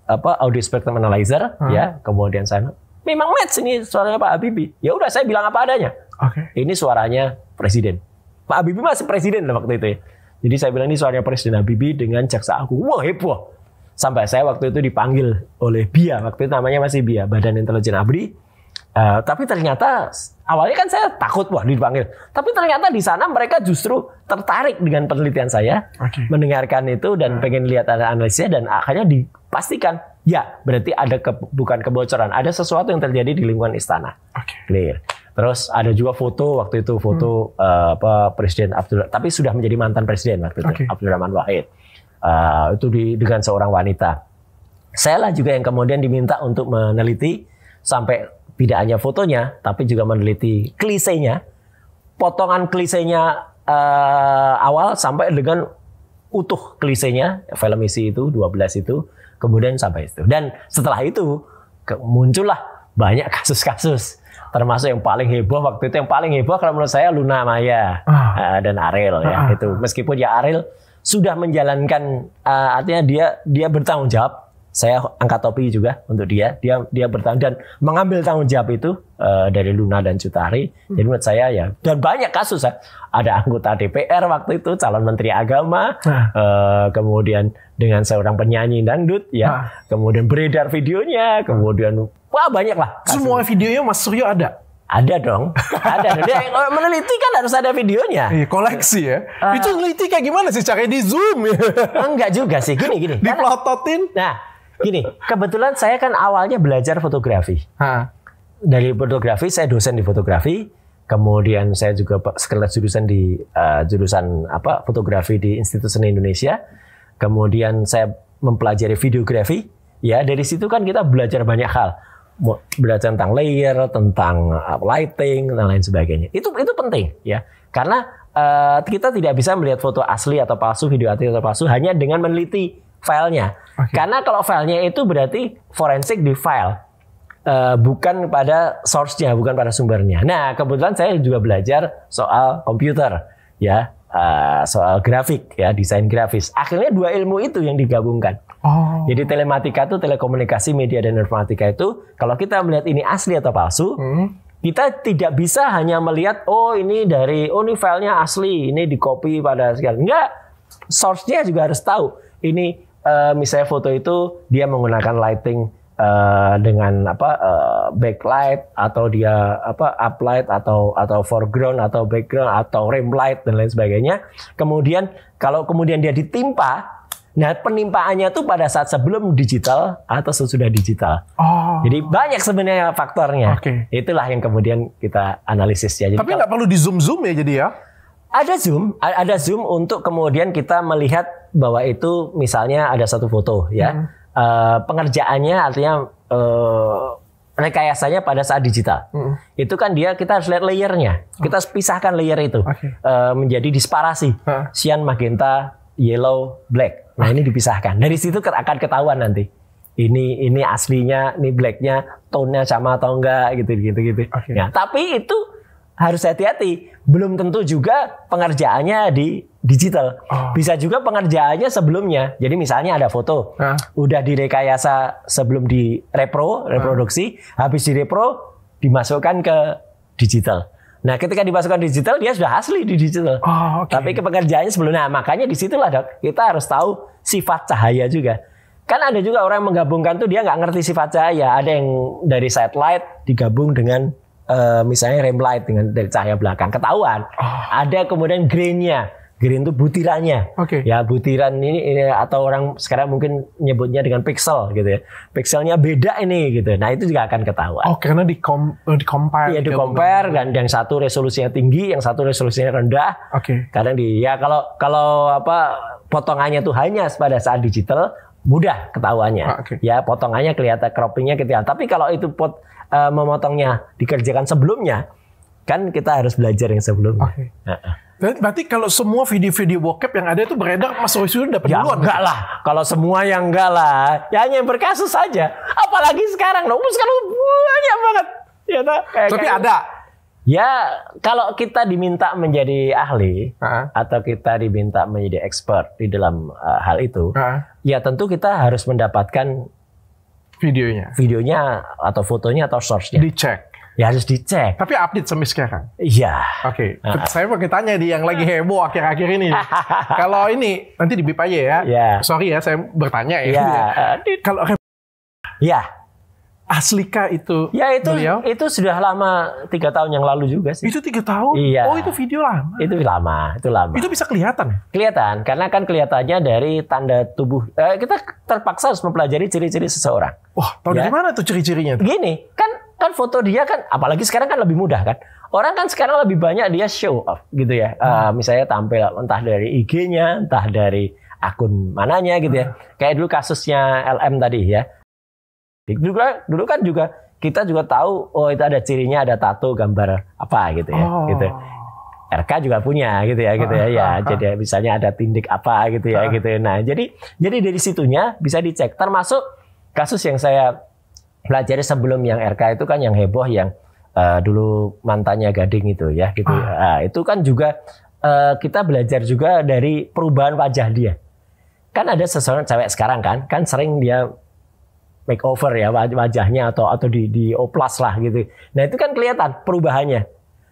apa audio spectrum analyzer hmm. ya kemudian saya memang match ini suaranya Pak Habibie ya udah saya bilang apa adanya okay. ini suaranya presiden Pak Habibie masih presiden waktu itu ya jadi saya bilang ini suaranya presiden Habibie dengan jaksa aku. wah heboh sampai saya waktu itu dipanggil oleh Bia waktu itu namanya masih Bia Badan Intelijen Abri Eh, tapi ternyata awalnya kan saya takut wah dipanggil. Tapi ternyata di sana mereka justru tertarik dengan penelitian saya, okay. mendengarkan itu dan hmm. pengen lihat ada analisisnya dan akhirnya dipastikan ya berarti ada ke, bukan kebocoran, ada sesuatu yang terjadi di lingkungan istana. Okay. Clear. Terus ada juga foto waktu itu foto hmm. uh, apa Presiden Abdul tapi sudah menjadi mantan presiden waktu itu okay. Abdurrahman Wahid. Uh, itu di, dengan seorang wanita. Saya lah juga yang kemudian diminta untuk meneliti sampai tidak hanya fotonya, tapi juga meneliti klisenya, potongan klisenya uh, awal sampai dengan utuh klisenya film isi itu 12 itu, kemudian sampai itu. Dan setelah itu muncullah banyak kasus-kasus termasuk yang paling heboh waktu itu yang paling heboh kalau menurut saya Luna Maya uh. uh, dan Ariel ya ah. itu meskipun ya Ariel sudah menjalankan uh, artinya dia dia bertanggung jawab saya angkat topi juga untuk dia. Dia dia bertanggung dan mengambil tanggung jawab itu uh, dari Luna dan Cutari. Hmm. Jadi menurut saya ya dan banyak kasus ya. Ada anggota DPR waktu itu calon menteri agama, nah. uh, kemudian dengan seorang penyanyi dangdut ya, nah. kemudian beredar videonya, kemudian wah banyak lah. Kasus. Semua videonya Mas Suryo ada. Ada dong, ada dong. <laughs> Dia meneliti kan harus ada videonya. Iya, koleksi ya. Uh, itu meneliti kayak gimana sih caranya di zoom? Ya. enggak juga sih, gini gini. <laughs> Diplototin. Nah, Gini, kebetulan saya kan awalnya belajar fotografi. Ha. Dari fotografi saya dosen di fotografi, kemudian saya juga sekelas jurusan di uh, jurusan apa fotografi di Institut Seni Indonesia. Kemudian saya mempelajari videografi. Ya, dari situ kan kita belajar banyak hal. Belajar tentang layer, tentang eh, lighting, dan lain sebagainya. Itu itu penting ya. Karena uh, kita tidak bisa melihat foto asli atau palsu, video asli atau palsu hanya dengan meneliti filenya. Okay. Karena kalau filenya itu berarti forensik di file. Uh, bukan pada source-nya, bukan pada sumbernya. Nah, kebetulan saya juga belajar soal komputer, ya, uh, soal grafik, ya, desain grafis. Akhirnya dua ilmu itu yang digabungkan. Oh. Jadi telematika itu telekomunikasi, media dan informatika itu, kalau kita melihat ini asli atau palsu, hmm. kita tidak bisa hanya melihat, oh ini dari, oh ini filenya asli, ini di copy pada segala. Enggak, source-nya juga harus tahu. Ini uh, misalnya foto itu dia menggunakan lighting uh, dengan apa uh, backlight atau dia apa uplight atau atau foreground atau background atau rim light dan lain sebagainya. Kemudian kalau kemudian dia ditimpa Nah, penimpaannya tuh pada saat sebelum digital atau sesudah digital. Oh. Jadi banyak sebenarnya faktornya. Okay. Itulah yang kemudian kita analisis ya. Jadi Tapi nggak perlu di zoom zoom ya jadi ya? Ada zoom, ada zoom untuk kemudian kita melihat bahwa itu misalnya ada satu foto ya. Hmm. Uh, pengerjaannya artinya uh, rekayasanya pada saat digital. Hmm. Itu kan dia kita harus lihat layernya. Oh. Kita Kita pisahkan layer itu okay. uh, eh, menjadi disparasi. Cyan, magenta, yellow, black. Nah, okay. ini dipisahkan. Dari situ akan ketahuan nanti. Ini ini aslinya, ini blacknya, tone-nya sama atau enggak gitu gitu gitu. Okay. Nah, ya, tapi itu harus hati-hati. Belum tentu juga pengerjaannya di digital. Oh. Bisa juga pengerjaannya sebelumnya. Jadi misalnya ada foto, huh? Ah. udah direkayasa sebelum di repro, reproduksi, huh? Ah. habis di repro dimasukkan ke digital. Nah, ketika dimasukkan digital dia sudah asli di digital. Oh, okay. Tapi ke pengerjaannya sebelumnya. Nah, makanya di situlah Dok, kita harus tahu sifat cahaya juga. Kan ada juga orang yang menggabungkan tuh dia nggak ngerti sifat cahaya. Ada yang dari satellite digabung dengan uh, misalnya rem light dengan dari cahaya belakang ketahuan. Oh. Ada kemudian greennya. Green itu butirannya. Oke. Okay. Ya butiran ini, ini atau orang sekarang mungkin nyebutnya dengan pixel gitu ya. Pixelnya beda ini gitu. Nah itu juga akan ketahuan. Oh karena di kom eh, di compare. Iya di compare dan yang satu resolusinya tinggi, yang satu resolusinya rendah. Oke. Okay. Kadang di ya kalau kalau apa potongannya tuh hanya pada saat digital, mudah ketahuannya. Ah, okay. Ya potongannya kelihatan, croppingnya kelihatan. Tapi kalau itu pot uh, memotongnya dikerjakan sebelumnya, kan kita harus belajar yang sebelumnya. Okay. Uh Berarti kalau semua video-video bokep yang ada itu beredar Mas Roy Sudun dapat ya, duluan? enggak lah. Kalau semua yang enggak lah. Ya hanya yang berkasus saja. Apalagi sekarang. Loh. Sekarang banyak banget. Ya, nah. kayak, Tapi kayak, ada Ya, kalau kita diminta menjadi ahli uh-huh. atau kita diminta menjadi expert di dalam uh, hal itu, uh-huh. ya tentu kita harus mendapatkan videonya, videonya atau fotonya atau source-nya. Dicek. Ya harus dicek. Tapi update sampai sekarang. Iya. Oke. Okay. Uh-huh. Saya mau tanya di yang lagi heboh akhir-akhir ini. <laughs> kalau ini nanti di ya. Yeah. Sorry ya, saya bertanya ya. Yeah. Iya, <laughs> kalau ya. Aslika itu Ya itu beliau? itu sudah lama tiga tahun yang lalu juga sih. Itu tiga tahun? Iya. Oh itu video lama. Itu lama, itu lama. Itu bisa kelihatan? Ya? Kelihatan, karena kan kelihatannya dari tanda tubuh. Eh, kita terpaksa harus mempelajari ciri-ciri seseorang. Wah, tahu ya? dari mana tuh ciri-cirinya? Gini, kan kan foto dia kan, apalagi sekarang kan lebih mudah kan. Orang kan sekarang lebih banyak dia show off gitu ya. Eh, hmm. Uh, misalnya tampil entah dari IG-nya, entah dari akun mananya gitu ya. Hmm. Kayak dulu kasusnya LM tadi ya juga dulu kan juga kita juga tahu oh itu ada cirinya ada tato gambar apa gitu ya oh. gitu. Ya. RK juga punya gitu ya gitu ya ya ah. jadi misalnya ada tindik apa gitu ya ah. gitu ya. nah jadi jadi dari situnya bisa dicek termasuk kasus yang saya pelajari sebelum yang RK itu kan yang heboh yang uh, dulu mantannya Gading itu ya gitu ah. nah, itu kan juga uh, kita belajar juga dari perubahan wajah dia kan ada seseorang cewek sekarang kan kan sering dia makeover ya wajahnya atau atau di di oplas lah gitu. Nah itu kan kelihatan perubahannya.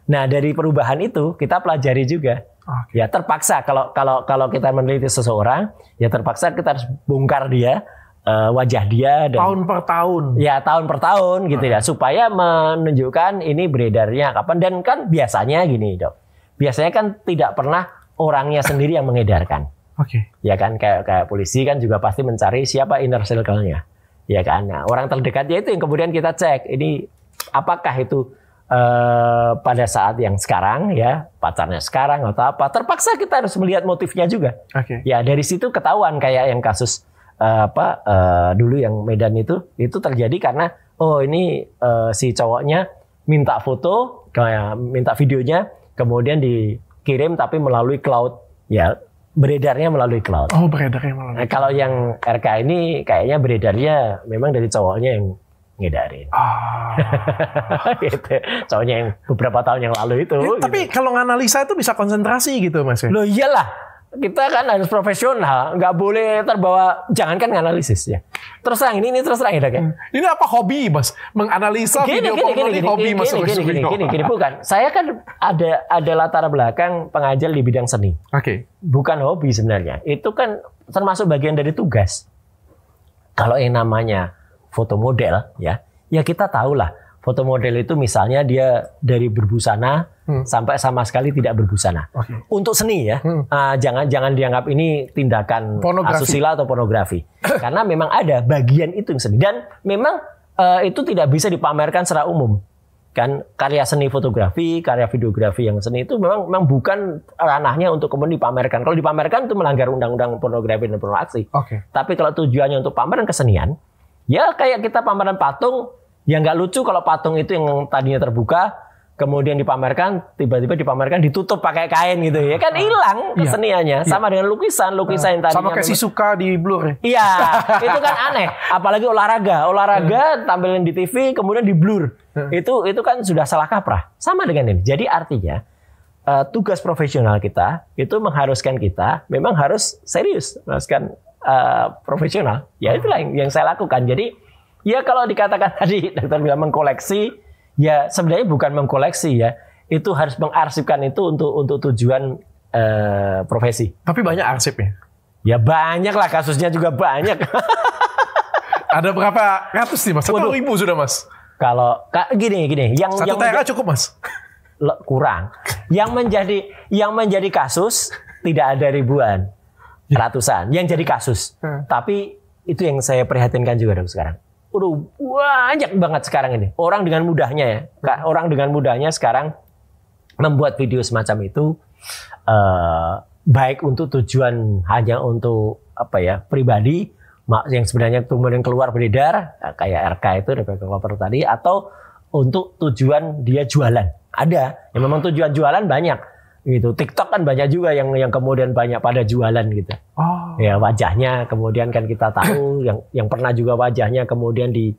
Nah dari perubahan itu kita pelajari juga. Okay. Ya terpaksa kalau kalau kalau kita meneliti seseorang ya terpaksa kita harus bongkar dia uh, wajah dia dan tahun per tahun. Ya, tahun per tahun gitu ya, ah. supaya menunjukkan ini beredarnya kapan dan kan biasanya gini, Dok. Biasanya kan tidak pernah orangnya sendiri yang mengedarkan. Oke. Okay. Ya kan kayak kayak polisi kan juga pasti mencari siapa inner circle-nya ya kan nah, orang terdekat ya itu yang kemudian kita cek ini apakah itu eh, pada saat yang sekarang ya pacarnya sekarang atau apa terpaksa kita harus melihat motifnya juga okay. ya dari situ ketahuan kayak yang kasus eh, apa eh, dulu yang Medan itu itu terjadi karena oh ini eh, si cowoknya minta foto kayak minta videonya kemudian dikirim tapi melalui cloud ya beredarnya melalui cloud. Oh, beredarnya melalui. Nah, kalau yang RK ini kayaknya beredarnya memang dari cowoknya yang ngedarin. Ah. <laughs> gitu. Cowoknya yang beberapa tahun yang lalu itu. Ya, gitu. Tapi kalau nganalisa itu bisa konsentrasi gitu Mas ya? Loh iyalah kita kan harus profesional, nggak boleh terbawa. Jangankan analisis ya. Terus terang ini ini terus terang ya, hmm. Ini apa hobi, Mas? Menganalisa gini, video gini, gini, ini gini, hobi, gini, Mas. Gini, gini, gini, gini, gini, bukan. Saya kan ada ada latar belakang pengajar di bidang seni. Oke. Okay. Bukan hobi sebenarnya. Itu kan termasuk bagian dari tugas. Kalau yang namanya foto model ya, ya kita tahulah foto model itu misalnya dia dari berbusana hmm. sampai sama sekali tidak berbusana. Okay. Untuk seni ya, hmm. uh, jangan jangan dianggap ini tindakan pornografi. asusila atau pornografi. <coughs> Karena memang ada bagian itu yang seni dan memang uh, itu tidak bisa dipamerkan secara umum. Kan karya seni fotografi, karya videografi yang seni itu memang memang bukan ranahnya untuk kemudian dipamerkan. Kalau dipamerkan itu melanggar undang-undang pornografi dan pornografi. Okay. Tapi kalau tujuannya untuk pameran kesenian, ya kayak kita pameran patung yang nggak lucu kalau patung itu yang tadinya terbuka kemudian dipamerkan tiba-tiba dipamerkan ditutup pakai kain gitu ya kan hilang iya. keseniannya iya, sama dengan lukisan lukisan yang tadi sama kayak si suka di blur ya. iya itu kan aneh apalagi olahraga olahraga iya. tampilin di TV kemudian di blur iya. itu itu kan sudah salah kaprah sama dengan ini jadi artinya uh, tugas profesional kita itu mengharuskan kita memang harus serius mengharuskan uh, eh, profesional ya itulah yang, yang saya lakukan jadi Ya kalau dikatakan <laughs> tadi dokter bilang mengkoleksi, ya sebenarnya bukan mengkoleksi ya. Itu harus mengarsipkan itu untuk untuk tujuan uh, profesi. Tapi banyak arsipnya. Ya banyak lah kasusnya juga banyak. <laughs> Ada berapa ratus sih mas? Satu ribu sudah mas. Kalau gini gini, yang satu yang tera cukup mas. Kurang. Yang menjadi yang menjadi kasus tidak ada ribuan, ya. ratusan. Yang jadi kasus. Hmm. Tapi itu yang saya perhatikan juga dong sekarang. Waduh, banyak banget sekarang ini. Orang dengan mudahnya ya. Hmm. Orang dengan mudahnya sekarang membuat video semacam itu uh, baik untuk tujuan hanya untuk apa ya pribadi yang sebenarnya kemudian keluar beredar eh, kayak RK itu Rebecca Clover tadi atau untuk tujuan dia jualan ada yang memang hmm. tujuan jualan banyak gitu. TikTok kan banyak juga yang yang kemudian banyak pada jualan gitu. Oh. Ya wajahnya kemudian kan kita tahu <coughs> yang yang pernah juga wajahnya kemudian di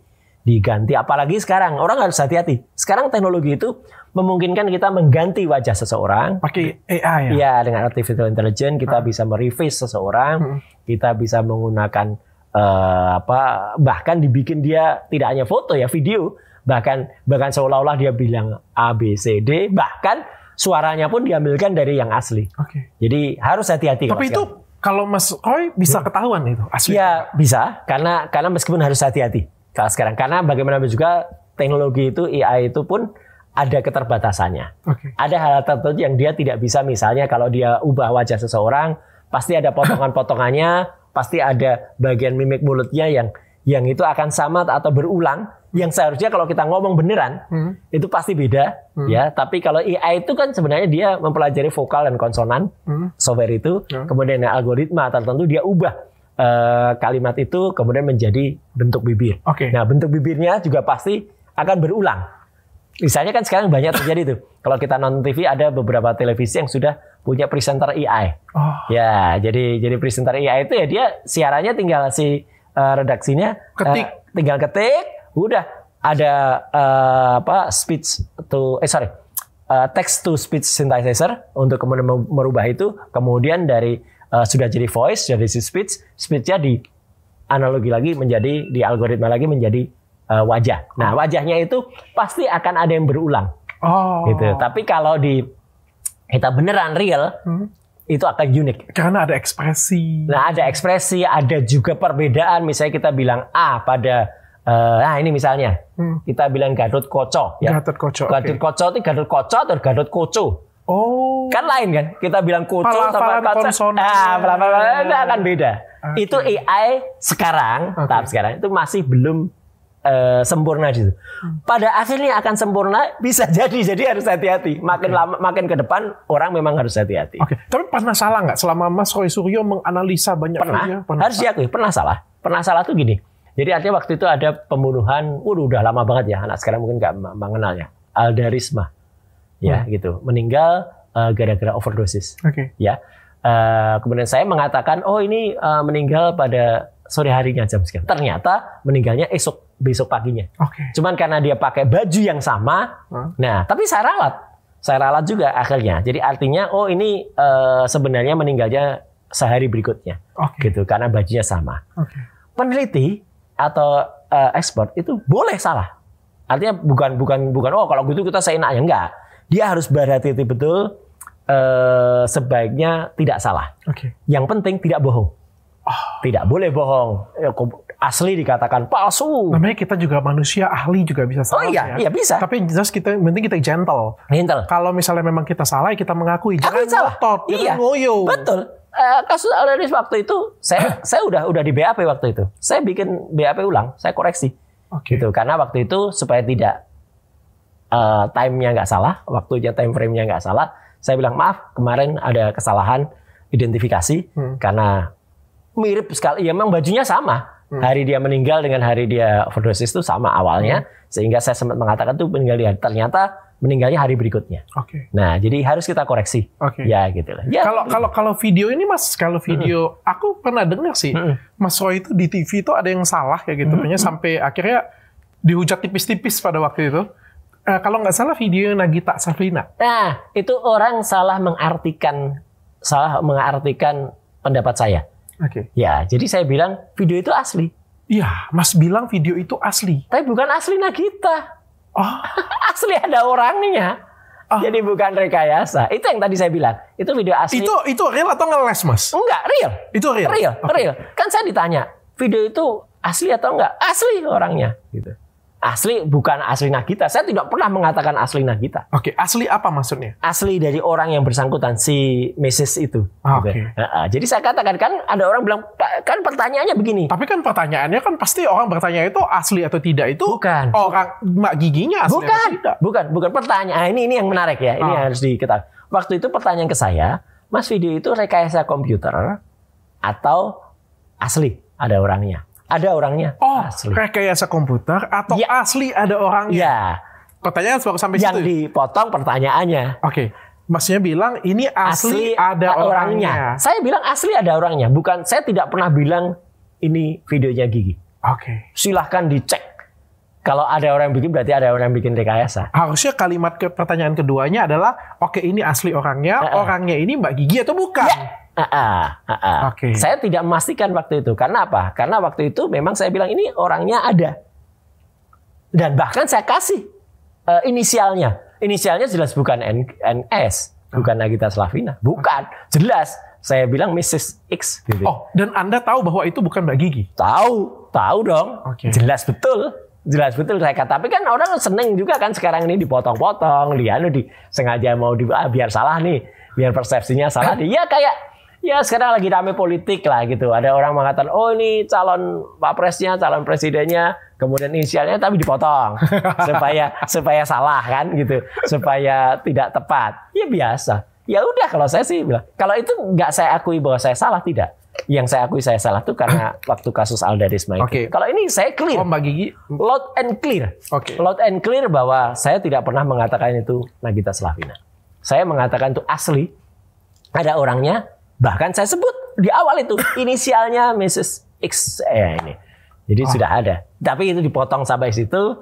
diganti apalagi sekarang orang harus hati-hati. Sekarang teknologi itu memungkinkan kita mengganti wajah seseorang pakai AI ya. Iya, dengan artificial intelligence kita hmm. bisa mereface seseorang, hmm. kita bisa menggunakan uh, apa bahkan dibikin dia tidak hanya foto ya, video bahkan bahkan seolah-olah dia bilang A B C D bahkan suaranya pun diambilkan dari yang asli. Oke. Okay. Jadi harus hati-hati. Tapi itu sekarang. kalau Mas Roy bisa hmm. ketahuan itu asli. Iya bisa, karena karena meskipun harus hati-hati kalau sekarang, karena bagaimanapun juga teknologi itu AI itu pun ada keterbatasannya. Okay. Ada hal tertentu yang dia tidak bisa, misalnya kalau dia ubah wajah seseorang, pasti ada potongan-potongannya, pasti ada bagian mimik mulutnya yang yang itu akan sama atau berulang yang seharusnya kalau kita ngomong beneran hmm. itu pasti beda hmm. ya tapi kalau AI itu kan sebenarnya dia mempelajari vokal dan konsonan hmm. software itu hmm. kemudian algoritma tertentu dia ubah uh, kalimat itu kemudian menjadi bentuk bibir okay. nah bentuk bibirnya juga pasti akan berulang misalnya kan sekarang banyak terjadi tuh <coughs> kalau kita nonton TV ada beberapa televisi yang sudah punya presenter AI oh. ya jadi jadi presenter AI itu ya dia siarannya tinggal si uh, redaksinya ketik uh, tinggal ketik udah ada uh, apa speech to eh sorry uh, text to speech synthesizer untuk kemudian merubah itu kemudian dari uh, sudah jadi voice jadi si speech speechnya di analogi lagi menjadi di algoritma lagi menjadi uh, wajah nah wajahnya itu pasti akan ada yang berulang oh. gitu tapi kalau di kita beneran real hmm itu akan unik. Karena ada ekspresi. Nah, ada ekspresi, ada juga perbedaan. Misalnya kita bilang A pada Uh, nah ini misalnya hmm. kita bilang gadut Koco ya. Gadut Koco. Gadut okay. Koco itu gadut Koco atau gadut Koco. Oh. Kan lain kan? Kita bilang Koco sama Koco. Nah, itu akan beda. Okay. Itu AI sekarang, okay. tahap sekarang itu masih belum uh, sempurna gitu. Pada akhirnya akan sempurna bisa <laughs> jadi jadi harus hati-hati. Makin okay. lama makin ke depan orang memang harus hati-hati. Oke. Okay. Tapi pernah salah nggak selama Mas Roy Suryo menganalisa banyak pernah, video, pernah harus diakui pernah salah. Pernah salah tuh gini jadi artinya waktu itu ada pembunuhan, waduh udah lama banget ya, anak sekarang mungkin nggak mengenalnya. Aldarisma, ya hmm. gitu, meninggal eh, gara-gara uh, overdosis. Oke. Okay. Ya, uh, kemudian saya mengatakan, oh ini uh, meninggal pada sore harinya jam sekian. Ternyata meninggalnya esok besok paginya. Oke. Okay. Cuman karena dia pakai baju yang sama, hmm. nah tapi saya ralat, saya ralat juga akhirnya. Jadi artinya, oh ini uh, sebenarnya meninggalnya sehari berikutnya, okay. gitu, karena bajunya sama. Okay. Peneliti atau uh, eh, ekspor itu boleh salah. Artinya bukan bukan bukan oh kalau gitu kita seenaknya enggak. Dia harus berhati-hati betul uh, sebaiknya tidak salah. Okay. Yang penting tidak bohong. Oh. Tidak boleh bohong. Ya, asli dikatakan palsu. Namanya kita juga manusia ahli juga bisa oh salah. Oh iya, ya. iya bisa. Tapi jelas kita penting kita gentle. Gentle. Kalau misalnya memang kita salah, ya kita mengakui. Jangan salah. ngotot, iya. ngoyo. Betul. Uh, kasus alergis waktu itu, saya <coughs> saya udah udah di BAP waktu itu. Saya bikin BAP ulang, saya koreksi. Okay. Gitu, karena waktu itu supaya tidak uh, time-nya nggak salah, waktu waktunya time frame-nya nggak salah, saya bilang maaf kemarin ada kesalahan identifikasi hmm. karena mirip sekali. Ya memang bajunya sama, Hmm. Hari dia meninggal dengan hari dia overdosis itu sama awalnya, hmm. sehingga saya sempat mengatakan tuh meninggal dia. Ternyata meninggalnya hari berikutnya. Oke. Okay. Nah, jadi harus kita koreksi. Oke. Okay. Ya gitu lah. Ya. Kalau kalau kalau video ini Mas, kalau video hmm. aku pernah dengar sih, hmm. Mas Roy itu di TV itu ada yang salah kayak gitu, hmm. sampai akhirnya dihujat tipis-tipis pada waktu itu. Uh, kalau nggak salah video Nagita Safrina. Nah, itu orang salah mengartikan salah mengartikan pendapat saya. Oke. Okay. Ya, jadi saya bilang video itu asli. Iya, Mas bilang video itu asli. Tapi bukan asli Nagita. Oh. <laughs> asli ada orangnya. Oh. Jadi bukan rekayasa. Itu yang tadi saya bilang. Itu video asli. Itu itu real atau ngeles, Mas? Enggak, real. Itu real. Real, okay. real. Kan saya ditanya, video itu asli atau enggak? Asli orangnya gitu asli bukan asli Nagita. Saya tidak pernah mengatakan asli Nagita. Oke, okay. asli apa maksudnya? Asli dari orang yang bersangkutan si Mrs itu. Ah, gitu ya. Oke. Okay. jadi saya katakan kan ada orang bilang kan pertanyaannya begini. Tapi kan pertanyaannya kan pasti orang bertanya itu asli atau tidak itu bukan orang mak giginya asli bukan. atau tidak. Bukan, bukan pertanyaan. Ah, ini ini yang menarik ya. Ini ah. harus diketahui. Waktu itu pertanyaan ke saya, Mas video itu rekayasa komputer atau asli ada orangnya? Ada orangnya. Oh, asli. rekayasa komputer atau ya. asli ada orangnya? Ya. Pertanyaan baru sampai Yang situ. Yang ya? dipotong pertanyaannya. Oke. Okay. Maksudnya bilang ini asli, asli ada orangnya. orangnya. Saya bilang asli ada orangnya, bukan saya tidak pernah bilang ini videonya Gigi. Oke. Okay. Silahkan dicek. Kalau ada orang yang bikin berarti ada orang yang bikin rekayasa. Harusnya kalimat ke pertanyaan keduanya adalah oke okay, ini asli orangnya, uh -uh. orangnya ini Mbak Gigi atau bukan? Ya Ah, ah, ah. Okay. Saya tidak memastikan waktu itu. Karena apa? Karena waktu itu memang saya bilang ini orangnya ada. Dan bahkan saya kasih uh, inisialnya. Inisialnya jelas bukan N NS, bukan Nagita Slavina, bukan. Jelas saya bilang Mrs. X gitu. Oh, dan Anda tahu bahwa itu bukan Mbak Gigi? Tahu, tahu dong. Okay. Jelas betul jelas betul saya kata. Tapi kan orang seneng juga kan sekarang ini dipotong-potong, lo anu, di sengaja mau di ah, biar salah nih, biar persepsinya salah nih. Eh. Ya kayak ya sekarang lagi rame politik lah gitu. Ada orang mengatakan, oh ini calon wapresnya, calon presidennya, kemudian inisialnya tapi dipotong <laughs> supaya supaya salah kan gitu, supaya tidak tepat. Ya biasa. Ya udah kalau saya sih bilang, kalau itu nggak saya akui bahwa saya salah tidak. Yang saya akui saya salah tuh karena <laughs> waktu kasus Aldarisma itu. Okay. Kalau ini saya clear. Oh, Mbak Gigi. Loud and clear. Okay. Loud and clear bahwa saya tidak pernah mengatakan itu Nagita Slavina. Saya mengatakan itu asli. Ada orangnya, Bahkan saya sebut di awal itu inisialnya Mrs. X eh, ini. Jadi oh. sudah ada. Tapi itu dipotong sampai situ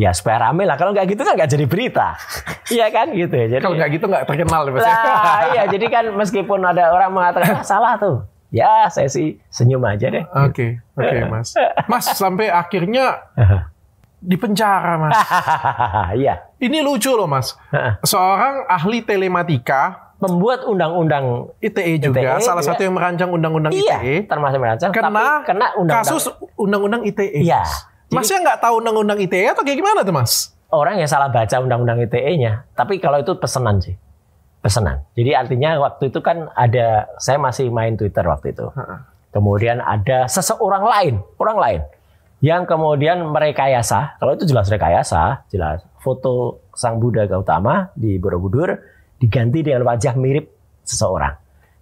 ya supaya rame lah. Kalau nggak gitu kan nggak jadi berita. <laughs> Iya kan gitu. Ya. Jadi, Kalau nggak gitu nggak terkenal. Lah, iya jadi kan meskipun ada orang mengatakan ah, salah tuh. Ya saya sih senyum aja deh. Oke okay, oke okay, mas. <laughs> Mas sampai akhirnya di penjara mas. <laughs> Iya. Ini lucu loh mas. Seorang ahli telematika pembuat undang-undang ITE juga, ITE ya. salah juga. satu yang merancang undang-undang iya, ITE, termasuk merancang, kena, tapi kena undang-undang. kasus undang-undang ITE. Iya. Masnya nggak tahu undang-undang ITE atau kayak gimana tuh mas? Orang yang salah baca undang-undang ITE-nya, tapi kalau itu pesenan sih, pesenan. Jadi artinya waktu itu kan ada, saya masih main Twitter waktu itu. Kemudian ada seseorang lain, orang lain yang kemudian merekayasa, kalau itu jelas rekayasa, jelas foto Sang Buddha Gautama di Borobudur, diganti dengan wajah mirip seseorang.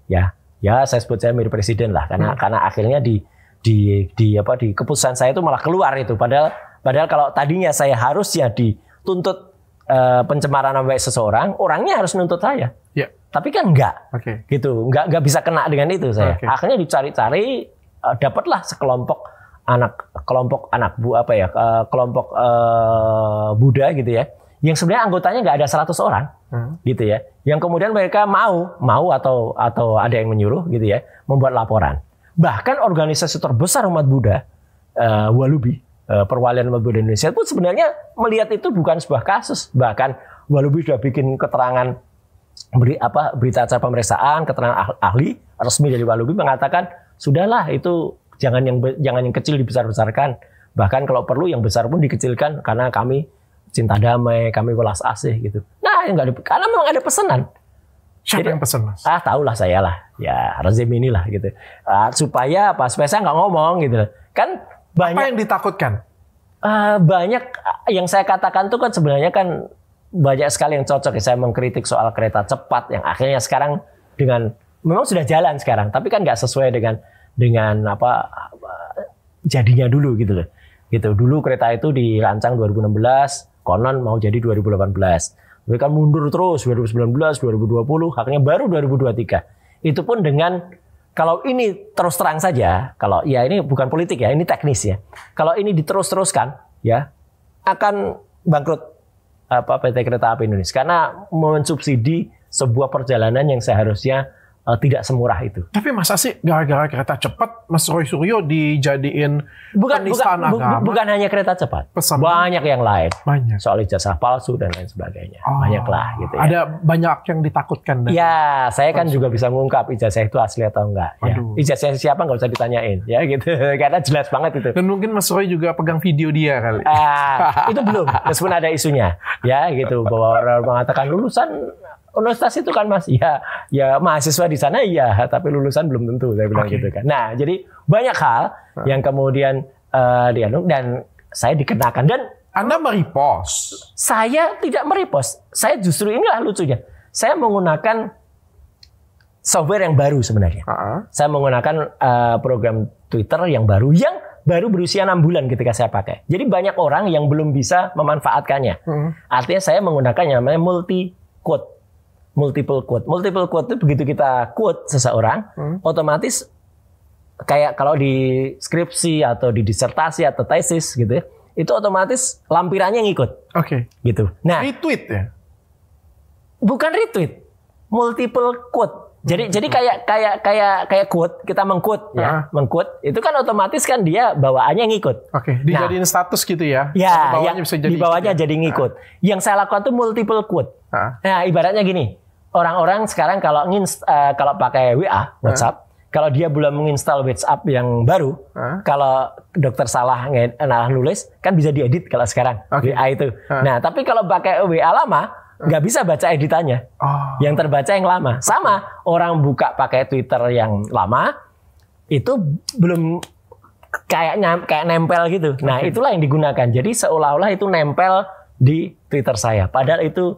Ya, ya saya sebut saya mirip presiden lah karena hmm. karena akhirnya di di di apa di keputusan saya itu malah keluar itu padahal padahal kalau tadinya saya harus ya dituntut uh, pencemaran nama baik seseorang, orangnya harus nuntut saya. Ya. Tapi kan enggak. Okay. Gitu. Enggak enggak bisa kena dengan itu saya. Okay. Akhirnya dicari-cari uh, dapatlah sekelompok anak kelompok anak bu apa ya eh, kelompok uh, Buddha gitu ya yang sebenarnya anggotanya nggak ada 100 orang hmm. gitu ya yang kemudian mereka mau mau atau atau ada yang menyuruh gitu ya membuat laporan bahkan organisasi terbesar umat Buddha uh, Walubi uh, perwalian umat Buddha Indonesia pun sebenarnya melihat itu bukan sebuah kasus bahkan Walubi sudah bikin keterangan beri apa berita acara pemeriksaan keterangan ah, ahli resmi dari Walubi mengatakan sudahlah itu jangan yang jangan yang kecil dibesar-besarkan bahkan kalau perlu yang besar pun dikecilkan karena kami cinta damai, kami welas asih gitu. Nah, enggak ada, karena memang ada pesanan. Siapa Jadi, yang pesan mas? Ah, tahulah saya lah. Ya, rezim inilah gitu. Ah, supaya Supaya saya nggak ngomong gitu. Kan banyak. Apa yang ditakutkan? Uh, banyak yang saya katakan tuh kan sebenarnya kan banyak sekali yang cocok. ya. Saya mengkritik soal kereta cepat yang akhirnya sekarang dengan memang sudah jalan sekarang, tapi kan nggak sesuai dengan dengan apa jadinya dulu gitu loh. Gitu. Dulu kereta itu dirancang 2016 konon mau jadi 2018. Tapi kan mundur terus 2019, 2020, akhirnya baru 2023. Itu pun dengan kalau ini terus terang saja, kalau ya ini bukan politik ya, ini teknis ya. Kalau ini diterus-teruskan ya akan bangkrut apa PT Kereta Api Indonesia karena mensubsidi sebuah perjalanan yang seharusnya uh, tidak semurah itu. Tapi masa sih gara-gara kereta cepat Mas Roy Suryo dijadiin bukan bukan, bu, agama? bukan hanya kereta cepat. Pesan banyak yang lain. Banyak. Soal ijazah palsu dan lain sebagainya. Oh, Banyaklah gitu ya. Ada banyak yang ditakutkan dari Ya, saya kan juga bisa mengungkap ijazah itu asli atau enggak ya. Ijazah siapa nggak usah ditanyain ya gitu. <laughs> Karena jelas banget itu. Dan mungkin Mas Roy juga pegang video dia kali. Uh, itu belum meskipun ada isunya ya gitu bahwa orang mengatakan lulusan Universitas itu kan Mas, ya, ya mahasiswa di sana iya, tapi lulusan belum tentu saya bilang okay. gitu kan. Nah, jadi banyak hal nah. yang kemudian uh, dianung dan saya dikenakan dan Anda meripos. Saya tidak meripos. Saya justru inilah lucunya. Saya menggunakan software yang baru sebenarnya. Uh ah, -huh. Ah. Saya menggunakan uh, program Twitter yang baru yang baru berusia enam bulan ketika saya pakai. Jadi banyak orang yang belum bisa memanfaatkannya. Hmm. Artinya saya menggunakan yang namanya multi quote multiple quote. Multiple quote itu begitu kita quote seseorang, hmm. otomatis kayak kalau di skripsi atau di disertasi atau tesis gitu ya, itu otomatis lampirannya ngikut. Oke. Okay. Gitu. Nah, retweet ya. Bukan retweet. Multiple quote. Jadi hmm. jadi kayak kayak kayak kayak quote kita mengquote nah. ya, ah. mengquote itu kan otomatis kan dia bawaannya ngikut. Oke, okay. Nah, dijadiin nah, status gitu ya. Ya, ya bisa jadi di bawahnya gitu ya? jadi ngikut. Nah. Yang saya lakukan tuh multiple quote. Nah, nah ibaratnya gini, orang-orang sekarang kalau ingin uh, eh, kalau pakai WA WhatsApp, huh? kalau dia belum menginstal WhatsApp yang baru, huh? kalau dokter salah salah nulis kan bisa diedit kalau sekarang okay. WA itu. Huh? Nah, tapi kalau pakai WA lama nggak bisa baca editannya. Oh. Yang terbaca yang lama. Sama orang buka pakai Twitter yang lama itu belum kayak nyam kayak nempel gitu. Nah, itulah yang digunakan. Jadi seolah-olah itu nempel di Twitter saya. Padahal itu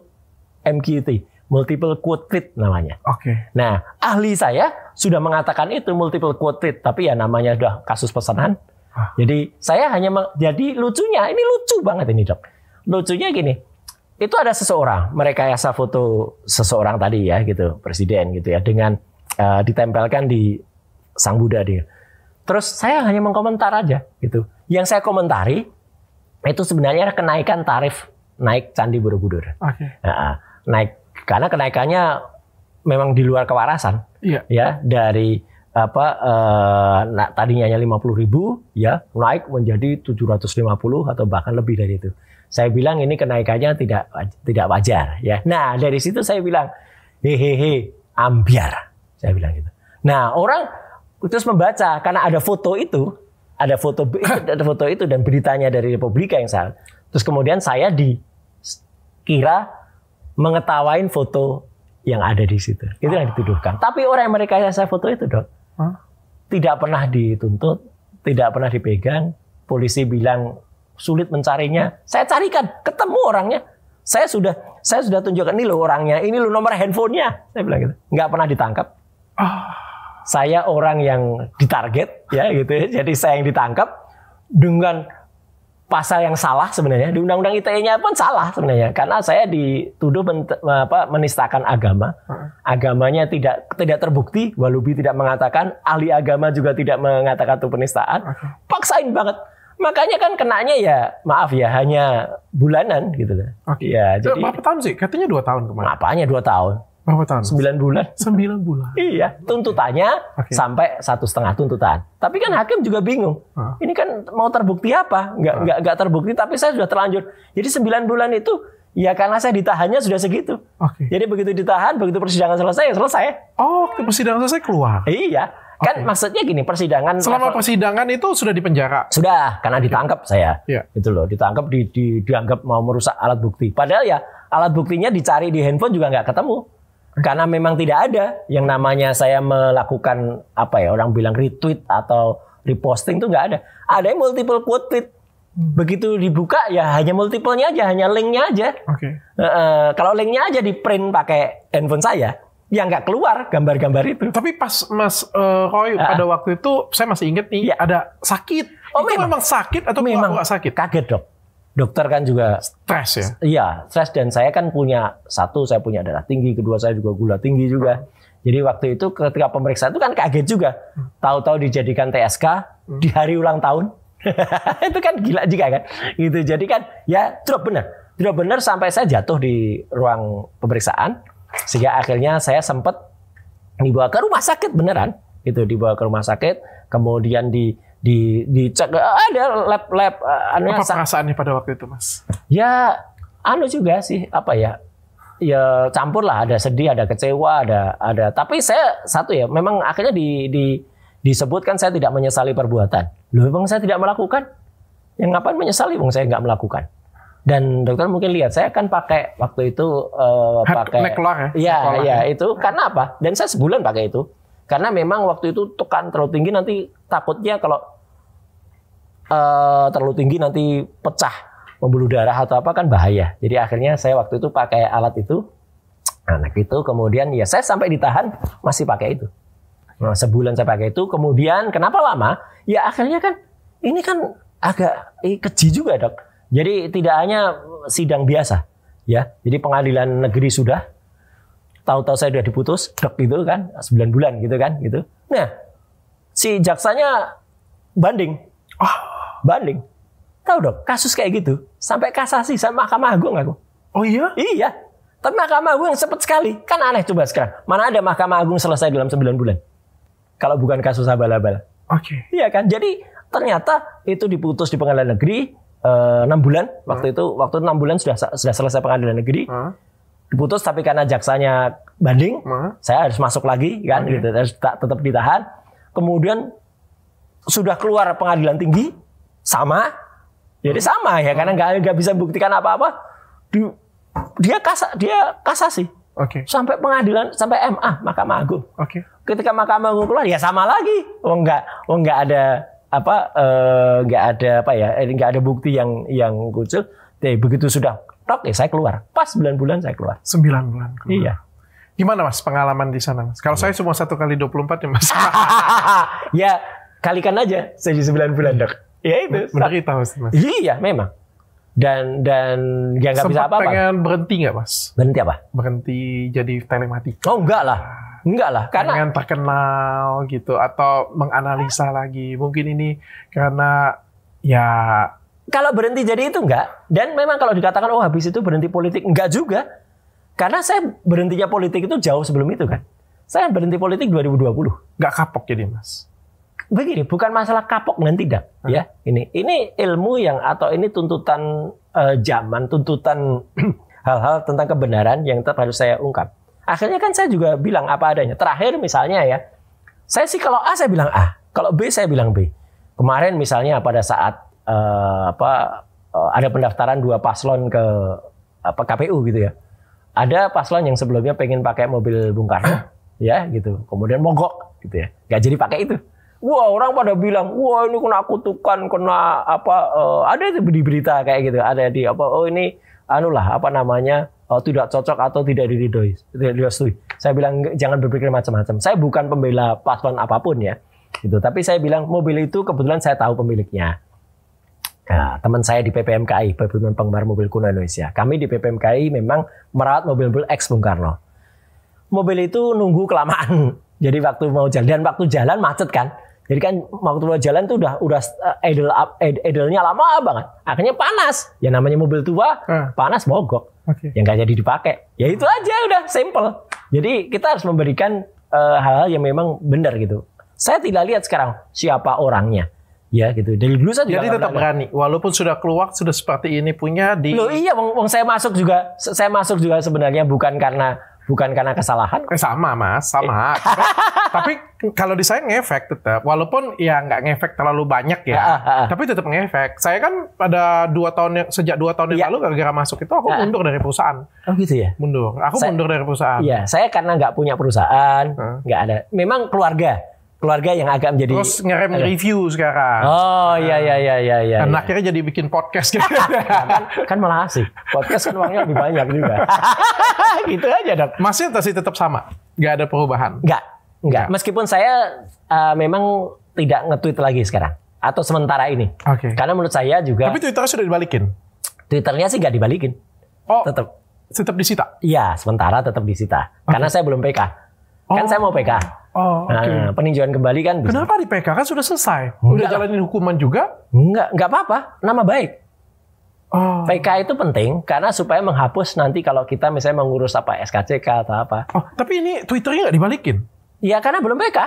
MQT multiple quote tweet namanya. Oke. Okay. Nah, ahli saya sudah mengatakan itu multiple quote tweet, tapi ya namanya sudah kasus pesanan. Ah. Jadi saya hanya jadi lucunya ini lucu banget ini dok. Lucunya gini, itu ada seseorang mereka yasa foto seseorang tadi ya gitu presiden gitu ya dengan uh, ditempelkan di sang Buddha dia. Terus saya hanya mengkomentar aja gitu. Yang saya komentari itu sebenarnya kenaikan tarif naik Candi Borobudur. Okay. Nah, naik karena kenaikannya memang di luar kewarasan. Iya. Ya, dari apa eh, nah, tadinya hanya 50.000 ya naik menjadi 750 atau bahkan lebih dari itu. Saya bilang ini kenaikannya tidak tidak wajar ya. Nah, dari situ saya bilang hehehe ambiar. Saya bilang gitu. Nah, orang terus membaca karena ada foto itu, ada foto <coughs> ada foto itu dan beritanya dari Republika yang salah. Terus kemudian saya dikira mengetawain foto yang ada di situ. Itu yang dituduhkan. Tapi orang yang saya foto itu, Dok, huh? tidak pernah dituntut, tidak pernah dipegang. Polisi bilang sulit mencarinya. Saya carikan, ketemu orangnya. Saya sudah saya sudah tunjukkan ini loh orangnya, ini loh nomor handphonenya. Saya bilang gitu. Nggak pernah ditangkap. Ah. Saya orang yang ditarget ya gitu. Ya. Jadi saya yang ditangkap dengan pasal yang salah sebenarnya di undang-undang ITE-nya pun salah sebenarnya karena saya dituduh men, apa, menistakan agama hmm. agamanya tidak tidak terbukti Walubi tidak mengatakan ahli agama juga tidak mengatakan itu penistaan paksain banget makanya kan kenanya ya maaf ya hanya bulanan gitu loh. Oke. Ya jadi. Berapa tahun sih? Katanya dua tahun kemarin. Apanya dua tahun? Berapa tahun? 9 bulan. Sembilan bulan. iya, tuntutannya okay. sampai satu setengah tuntutan. Tapi kan hakim juga bingung. Ah. Ini kan mau terbukti apa? Gak enggak enggak ah. terbukti tapi saya sudah terlanjur. Jadi sembilan bulan itu ya karena saya ditahannya sudah segitu. Okay. Jadi begitu ditahan, begitu persidangan selesai ya selesai. Oh, ke persidangan selesai keluar. Iya. Kan okay. maksudnya gini, persidangan selama level, persidangan itu sudah dipenjara. Sudah, karena ditangkap saya. Yeah. Itu loh, ditangkap di, di dianggap mau merusak alat bukti. Padahal ya alat buktinya dicari di handphone juga nggak ketemu karena memang tidak ada yang namanya saya melakukan apa ya orang bilang retweet atau reposting tuh nggak ada. Ada yang multiple quote tweet. Hmm. Begitu dibuka ya hanya multiplenya aja, hanya linknya aja. Oke. Okay. Uh, kalau linknya aja di print pakai handphone saya, ya nggak keluar gambar-gambar itu. Tapi pas Mas uh, Roy uh, pada waktu itu saya masih inget nih ya. ada sakit. Oh, itu memang, memang sakit atau memang nggak sakit? Kaget dok dokter kan juga stres ya. Iya, stres dan saya kan punya satu saya punya darah tinggi, kedua saya juga gula tinggi juga. Jadi waktu itu ketika pemeriksaan itu kan kaget juga. Tahu-tahu dijadikan TSK hmm. di hari ulang tahun. <laughs> itu kan gila juga kan. Gitu. Jadi kan ya drop benar. Drop benar sampai saya jatuh di ruang pemeriksaan sehingga akhirnya saya sempat dibawa ke rumah sakit beneran itu dibawa ke rumah sakit kemudian di di dicek eh, ada lab lab eh, anu apa perasaannya pada waktu itu mas ya anu juga sih apa ya ya campur lah ada sedih ada kecewa ada ada tapi saya satu ya memang akhirnya di, di disebutkan saya tidak menyesali perbuatan lu bang saya tidak melakukan yang ngapain menyesali bang saya nggak melakukan dan dokter mungkin lihat saya kan pakai waktu itu uh, pakai neckline ya ya, ya itu karena apa dan saya sebulan pakai itu karena memang waktu itu tekan terlalu tinggi nanti takutnya kalau uh, terlalu tinggi nanti pecah pembuluh darah atau apa kan bahaya. Jadi akhirnya saya waktu itu pakai alat itu anak itu kemudian ya saya sampai ditahan masih pakai itu. Nah, sebulan saya pakai itu kemudian kenapa lama? Ya akhirnya kan ini kan agak eh, keji juga dok. Jadi tidak hanya sidang biasa ya. Jadi pengadilan negeri sudah tahu-tahu saya sudah diputus dok gitu kan 9 bulan gitu kan gitu. Nah si jaksanya banding. Oh, banding Tahu dong, kasus kayak gitu. Sampai kasasi, sama Mahkamah Agung aku. Oh iya? Iya. Tapi Mahkamah Agung yang cepat sekali. Kan aneh coba sekarang. Mana ada Mahkamah Agung selesai dalam 9 bulan. Kalau bukan kasus abal-abal. Oke. Okay. Iya kan? Jadi ternyata itu diputus di pengadilan negeri eh, enam bulan waktu hmm. itu waktu enam bulan sudah sudah selesai pengadilan negeri hmm. diputus tapi karena jaksanya banding hmm. saya harus masuk lagi kan okay. gitu harus tetap ditahan kemudian sudah keluar pengadilan tinggi sama jadi ya sama ya karena nggak nggak bisa buktikan apa-apa dia kasa dia kasasi Oke. Okay. Sampai pengadilan, sampai MA, Mahkamah Agung. Okay. Ketika Mahkamah Agung keluar, ya sama lagi. Oh nggak oh nggak ada apa, eh, nggak uh, ada apa ya, eh, nggak ada bukti yang yang kucil. Jadi ya, begitu sudah tok, ya saya keluar. Pas 9 bulan saya keluar. 9 bulan. Keluar. Iya. Gimana mas pengalaman di sana? Mas? Kalau ya. saya semua satu kali 24 ya mas. <laughs> ya kalikan aja jadi sembilan bulan dok. Iya itu. Berarti tahu mas. Iya memang. Dan dan dia ya nggak bisa apa-apa. pengen berhenti nggak mas? Berhenti apa? Berhenti jadi telematika. Oh enggak lah. Ah, enggak lah, karena pengen terkenal gitu atau menganalisa lagi. Mungkin ini karena ya kalau berhenti jadi itu enggak. Dan memang kalau dikatakan oh habis itu berhenti politik enggak juga. Karena saya berhentinya politik itu jauh sebelum itu kan. Saya berhenti politik 2020. Enggak kapok jadi Mas begini bukan masalah kapok dan tidak hmm. ya ini ini ilmu yang atau ini tuntutan uh, zaman tuntutan <clears throat> hal-hal tentang kebenaran yang tetap harus saya ungkap akhirnya kan saya juga bilang apa adanya terakhir misalnya ya saya sih kalau A saya bilang A kalau B saya bilang B kemarin misalnya pada saat uh, apa uh, ada pendaftaran dua paslon ke apa KPU gitu ya ada paslon yang sebelumnya pengen pakai mobil Bung Karno ah. ya gitu kemudian mogok gitu ya nggak jadi pakai itu wah orang pada bilang wah ini kena kutukan kena apa uh, ada di berita kayak gitu ada di apa oh ini anu lah apa namanya uh, tidak cocok atau tidak diridoi tidak direstui saya bilang jangan berpikir macam-macam saya bukan pembela paslon apapun ya gitu tapi saya bilang mobil itu kebetulan saya tahu pemiliknya Nah, teman saya di PPMKI, Perhimpunan Penggemar Mobil Kuno Indonesia. Kami di PPMKI memang merawat mobil-mobil ex Bung Karno. Mobil itu nunggu kelamaan. <laughs> Jadi waktu mau jalan dan waktu jalan macet kan. Jadi kan waktu lo jalan tuh udah udah edel eh, up ed, edelnya lama banget. Akhirnya panas. Ya namanya mobil tua, hmm. panas mogok. Okay. Yang nggak jadi dipakai. Ya itu aja udah simple. Jadi kita harus memberikan eh, hal-hal uh, yang memang benar gitu. Saya tidak lihat sekarang siapa orangnya. Ya gitu. Dari dulu saya juga Jadi tetap berani walaupun sudah keluar sudah seperti ini punya di Loh iya wong, wong saya masuk juga saya masuk juga sebenarnya bukan karena bukan karena kesalahan. Eh, sama mas, sama. Eh. <laughs> tapi kalau di saya ngefek tetap, walaupun ya nggak ngefek terlalu banyak ya, ah, ah, ah, tapi tetap ngefek. Saya kan pada dua tahun yang sejak dua tahun yang ya. lalu gara-gara masuk itu aku mundur dari perusahaan. Oh gitu ya? Mundur. Aku saya, mundur dari perusahaan. Iya, saya karena nggak punya perusahaan, nggak ada. Memang keluarga keluarga yang agak menjadi terus ngerem agak. review sekarang. Oh iya nah. iya iya iya iya. Dan ya. akhirnya jadi bikin podcast gitu. kan, <laughs> kan malah asik. Podcast kan uangnya lebih banyak juga. <laughs> gitu aja, Dok. Masih masih tetap sama. Gak ada perubahan. Gak. nggak Meskipun saya uh, memang tidak nge-tweet lagi sekarang atau sementara ini. Oke. Okay. Karena menurut saya juga Tapi Twitternya sudah dibalikin. Twitternya sih gak dibalikin. Oh. Tetap tetap disita. Iya, sementara tetap disita. Okay. Karena saya belum PK. Kan oh. Kan saya mau PK. Oh, nah, okay. peninjauan kembali kan. Bisa. Kenapa di PK kan sudah selesai? sudah Udah jalanin hukuman juga? Enggak, enggak apa-apa. Nama baik. Oh. PK itu penting karena supaya menghapus nanti kalau kita misalnya mengurus apa SKCK atau apa. Oh, tapi ini Twitternya nggak dibalikin? Ya karena belum PK.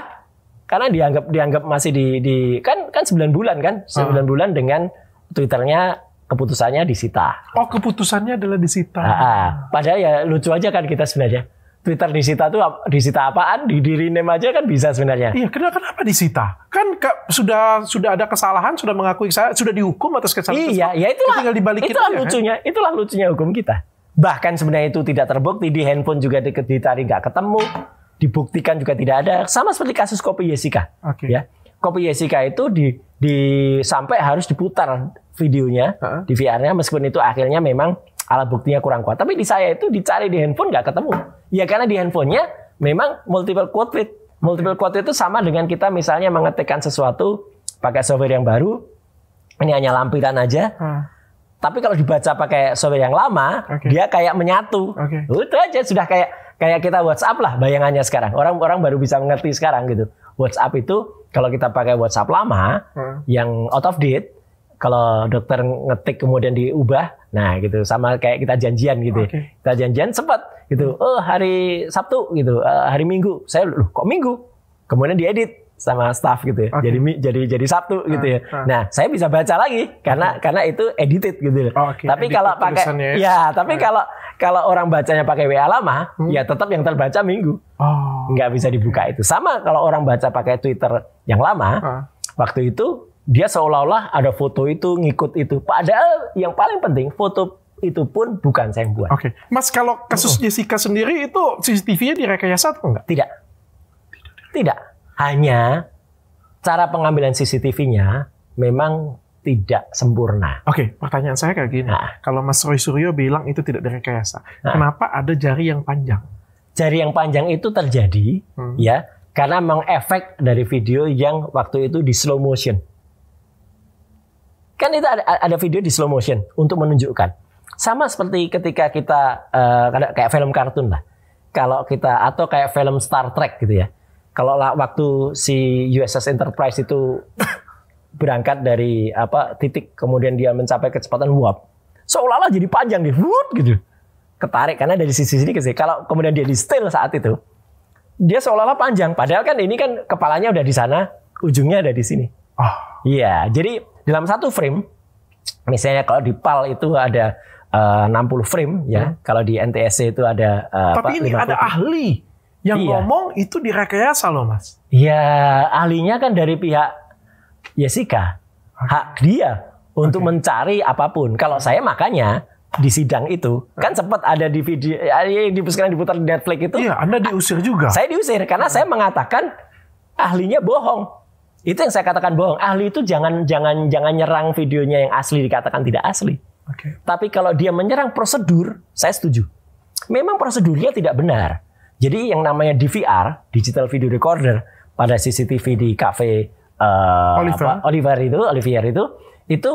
Karena dianggap dianggap masih di, di kan kan 9 bulan kan? 9 oh. Ah. bulan dengan Twitternya keputusannya disita. Oh, keputusannya adalah disita. Nah, padahal ya lucu aja kan kita sebenarnya. Twitter disita tuh disita apaan? Di diri name aja kan bisa sebenarnya. Iya, kenapa, kenapa disita? Kan ke, sudah sudah ada kesalahan, sudah mengakui saya sudah dihukum atas kesalahan. Iya, ya itulah. Tinggal dibalikin itulah aja, ya, kan? lucunya, kan? itulah lucunya hukum kita. Bahkan sebenarnya itu tidak terbukti di handphone juga ditarik nggak ketemu, dibuktikan juga tidak ada. Sama seperti kasus kopi Jessica. Okay. Ya, kopi Jessica itu di di sampai harus diputar videonya uh -huh. di VR-nya meskipun itu akhirnya memang alat buktinya kurang kuat. Tapi di saya itu dicari di handphone nggak ketemu. Ya karena di handphonenya memang multiple quote read. Multiple quote read itu sama dengan kita misalnya mengetikkan sesuatu pakai software yang baru. Ini hanya lampiran aja. Hmm. Tapi kalau dibaca pakai software yang lama, okay. dia kayak menyatu. Okay. Itu aja sudah kayak kayak kita WhatsApp lah bayangannya sekarang. Orang-orang baru bisa mengerti sekarang gitu. WhatsApp itu kalau kita pakai WhatsApp lama hmm. yang out of date, kalau dokter ngetik kemudian diubah Nah gitu sama kayak kita janjian gitu. Ya. Okay. Kita janjian sempat gitu. Hmm. Oh hari Sabtu gitu, uh, hari Minggu. Saya loh kok Minggu? Kemudian diedit sama staff gitu ya. Okay. Jadi jadi jadi Sabtu uh, gitu ah, ya. Uh. Nah, saya bisa baca lagi karena okay. karena itu edited gitu. Oh, okay. Tapi edited kalau pakai ya, iya, tapi okay. kalau kalau orang bacanya pakai WA lama, hmm. ya tetap yang terbaca Minggu. Oh. Nggak bisa dibuka itu. Sama kalau orang baca pakai Twitter yang lama, uh. waktu itu dia seolah-olah ada foto itu ngikut itu. Padahal yang paling penting foto itu pun bukan saya yang buat. Oke, okay. Mas kalau kasus uh Jessica sendiri itu CCTV-nya direkayasa atau enggak? Tidak. Tidak. Hanya cara pengambilan CCTV-nya memang tidak sempurna. Oke, okay, pertanyaan saya kayak gini. Nah. Kalau Mas Roy Suryo bilang itu tidak direkayasa, nah. kenapa ada jari yang panjang? Jari yang panjang itu terjadi hmm. ya karena efek dari video yang waktu itu di slow motion. Kan itu ada, ada video di slow motion untuk menunjukkan. Sama seperti ketika kita uh, kayak film kartun lah. Kalau kita atau kayak film Star Trek gitu ya. Kalau waktu si USS Enterprise itu <coughs> berangkat dari apa titik kemudian dia mencapai kecepatan warp. Seolah-olah jadi panjang deh, wut gitu. Ketarik karena dari sisi sini ke sini. Kalau kemudian dia di still saat itu, dia seolah-olah panjang. Padahal kan ini kan kepalanya udah di sana, ujungnya ada di sini. Oh. Iya, jadi dalam satu frame misalnya kalau di PAL itu ada eh, uh, 60 frame ya. Hmm. Kalau di NTSC itu ada uh, Tapi apa, ini 50. ada ahli yang iya. ngomong itu direkayasa loh, Mas. Ya, ahlinya kan dari pihak Jessica. Okay. Hak dia untuk okay. mencari apapun. Kalau saya makanya di sidang itu hmm. kan sempat ada di video yang eh, sekarang diputar di Netflix itu. Iya, Anda diusir juga. Saya diusir karena hmm. saya mengatakan ahlinya bohong. Itu yang saya katakan bohong. Ahli itu jangan jangan jangan nyerang videonya yang asli dikatakan tidak asli. Okay. Tapi kalau dia menyerang prosedur, saya setuju. Memang prosedurnya tidak benar. Jadi yang namanya DVR, digital video recorder pada CCTV di kafe uh, Oliver. Apa, Oliver itu, Olivier itu, itu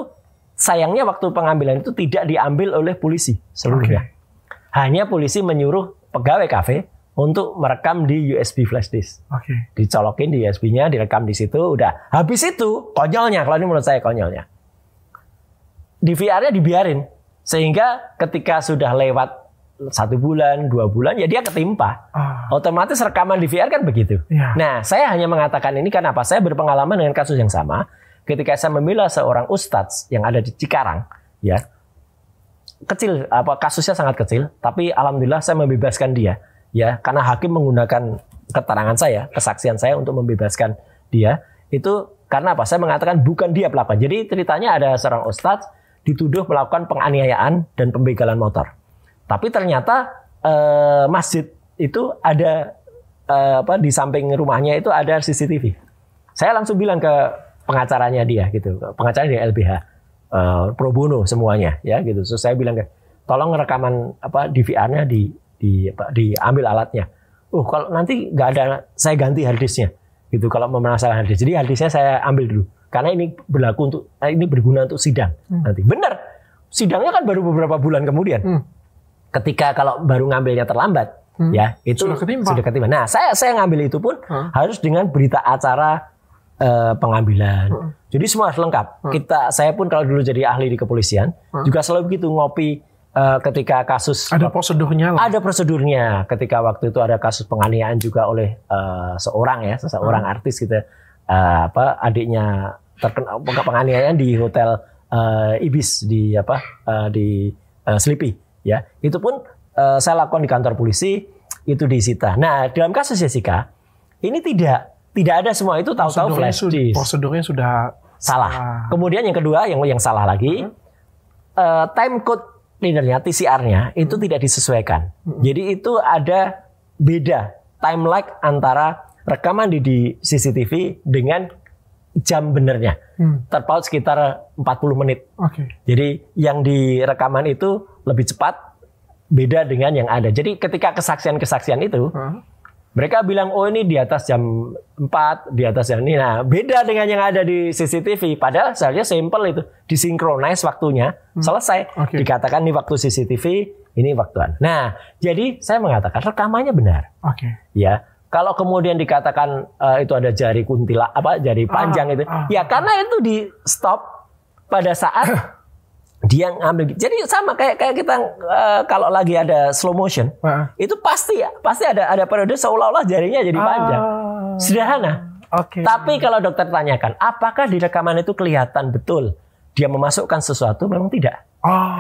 sayangnya waktu pengambilan itu tidak diambil oleh polisi seluruhnya. Okay. Hanya polisi menyuruh pegawai kafe untuk merekam di USB flash disk. Oke. Okay. Dicolokin di USB-nya, direkam di situ, udah. Habis itu, konyolnya, kalau ini menurut saya konyolnya. Di VR-nya dibiarin. Sehingga ketika sudah lewat satu bulan, dua bulan, ya dia ketimpa. Ah. Otomatis rekaman di VR kan begitu. Yeah. Nah, saya hanya mengatakan ini karena apa? Saya berpengalaman dengan kasus yang sama. Ketika saya membela seorang ustadz yang ada di Cikarang, ya, kecil apa kasusnya sangat kecil tapi alhamdulillah saya membebaskan dia ya karena hakim menggunakan keterangan saya, kesaksian saya untuk membebaskan dia. Itu karena apa? Saya mengatakan bukan dia pelaku. Jadi ceritanya ada seorang ustadz dituduh melakukan penganiayaan dan pembegalan motor. Tapi ternyata eh, masjid itu ada eh, apa di samping rumahnya itu ada CCTV. Saya langsung bilang ke pengacaranya dia gitu, pengacara di LBH eh, pro bono semuanya ya gitu. so saya bilang ke tolong rekaman apa DVR-nya di di diambil alatnya. Oh, kalau nanti nggak ada saya ganti harddisknya, Gitu kalau memasalah harddisk, Jadi harddisknya saya ambil dulu karena ini berlaku untuk eh, ini berguna untuk sidang hmm. nanti. Bener, Sidangnya kan baru beberapa bulan kemudian. Hmm. Ketika kalau baru ngambilnya terlambat, hmm. ya itu sudah ketimpa. sudah ketimpa. Nah, saya saya ngambil itu pun hmm. harus dengan berita acara eh, pengambilan. Hmm. Jadi semua harus lengkap. Hmm. Kita saya pun kalau dulu jadi ahli di kepolisian hmm. juga selalu begitu ngopi uh, ketika kasus ada prosedurnya lah. ada prosedurnya ketika waktu itu ada kasus penganiayaan juga oleh uh, seorang ya seseorang hmm. artis gitu uh, apa adiknya terkena penganiayaan di hotel uh, ibis di apa uh, di uh, sleepy ya itu pun uh, saya lakukan di kantor polisi itu disita nah dalam kasus Jessica ini tidak tidak ada semua itu tahu-tahu flash sudah, disk prosedurnya sudah salah. salah kemudian yang kedua yang yang salah lagi hmm. uh, time code linernya TCR-nya itu hmm. tidak disesuaikan. Hmm. Jadi itu ada beda time lag antara rekaman di, di CCTV dengan jam benernya. Hmm. Terpaut sekitar 40 menit. Okay. Jadi yang di rekaman itu lebih cepat beda dengan yang ada. Jadi ketika kesaksian-kesaksian itu hmm. Mereka bilang, oh ini di atas jam 4, di atas jam ini. Nah, beda dengan yang ada di CCTV. Padahal seharusnya simple itu. Disinkronis waktunya, hmm. selesai. Okay. Dikatakan ini waktu CCTV, ini waktu Nah, jadi saya mengatakan rekamannya benar. Oke. Okay. Ya, kalau kemudian dikatakan uh, itu ada jari kuntila apa jari panjang ah, itu, ah, ya ah. karena itu di stop pada saat <laughs> dia ngambil gitu. jadi sama kayak kayak kita uh, kalau lagi ada slow motion uh. itu pasti ya pasti ada ada periode seolah-olah jarinya jadi ah. panjang sederhana okay. tapi kalau dokter tanyakan apakah di rekaman itu kelihatan betul dia memasukkan sesuatu memang tidak oh.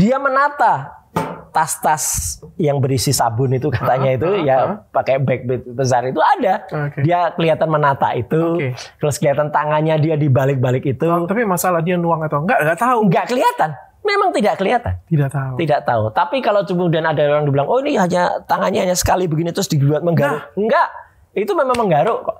dia menata tas-tas yang berisi sabun itu katanya uh itu uh-huh. ya pakai bag besar itu ada. Okay. Dia kelihatan menata itu. Okay. Terus kelihatan tangannya dia di balik-balik itu. Oh, tapi masalah dia nuang atau enggak enggak tahu. Enggak kelihatan. Memang tidak kelihatan. Tidak tahu. Tidak tahu. Tapi kalau kemudian ada orang dibilang "Oh, ini hanya tangannya hanya sekali begini terus dibuat menggaruk." Nah. Enggak. Itu memang menggaruk kok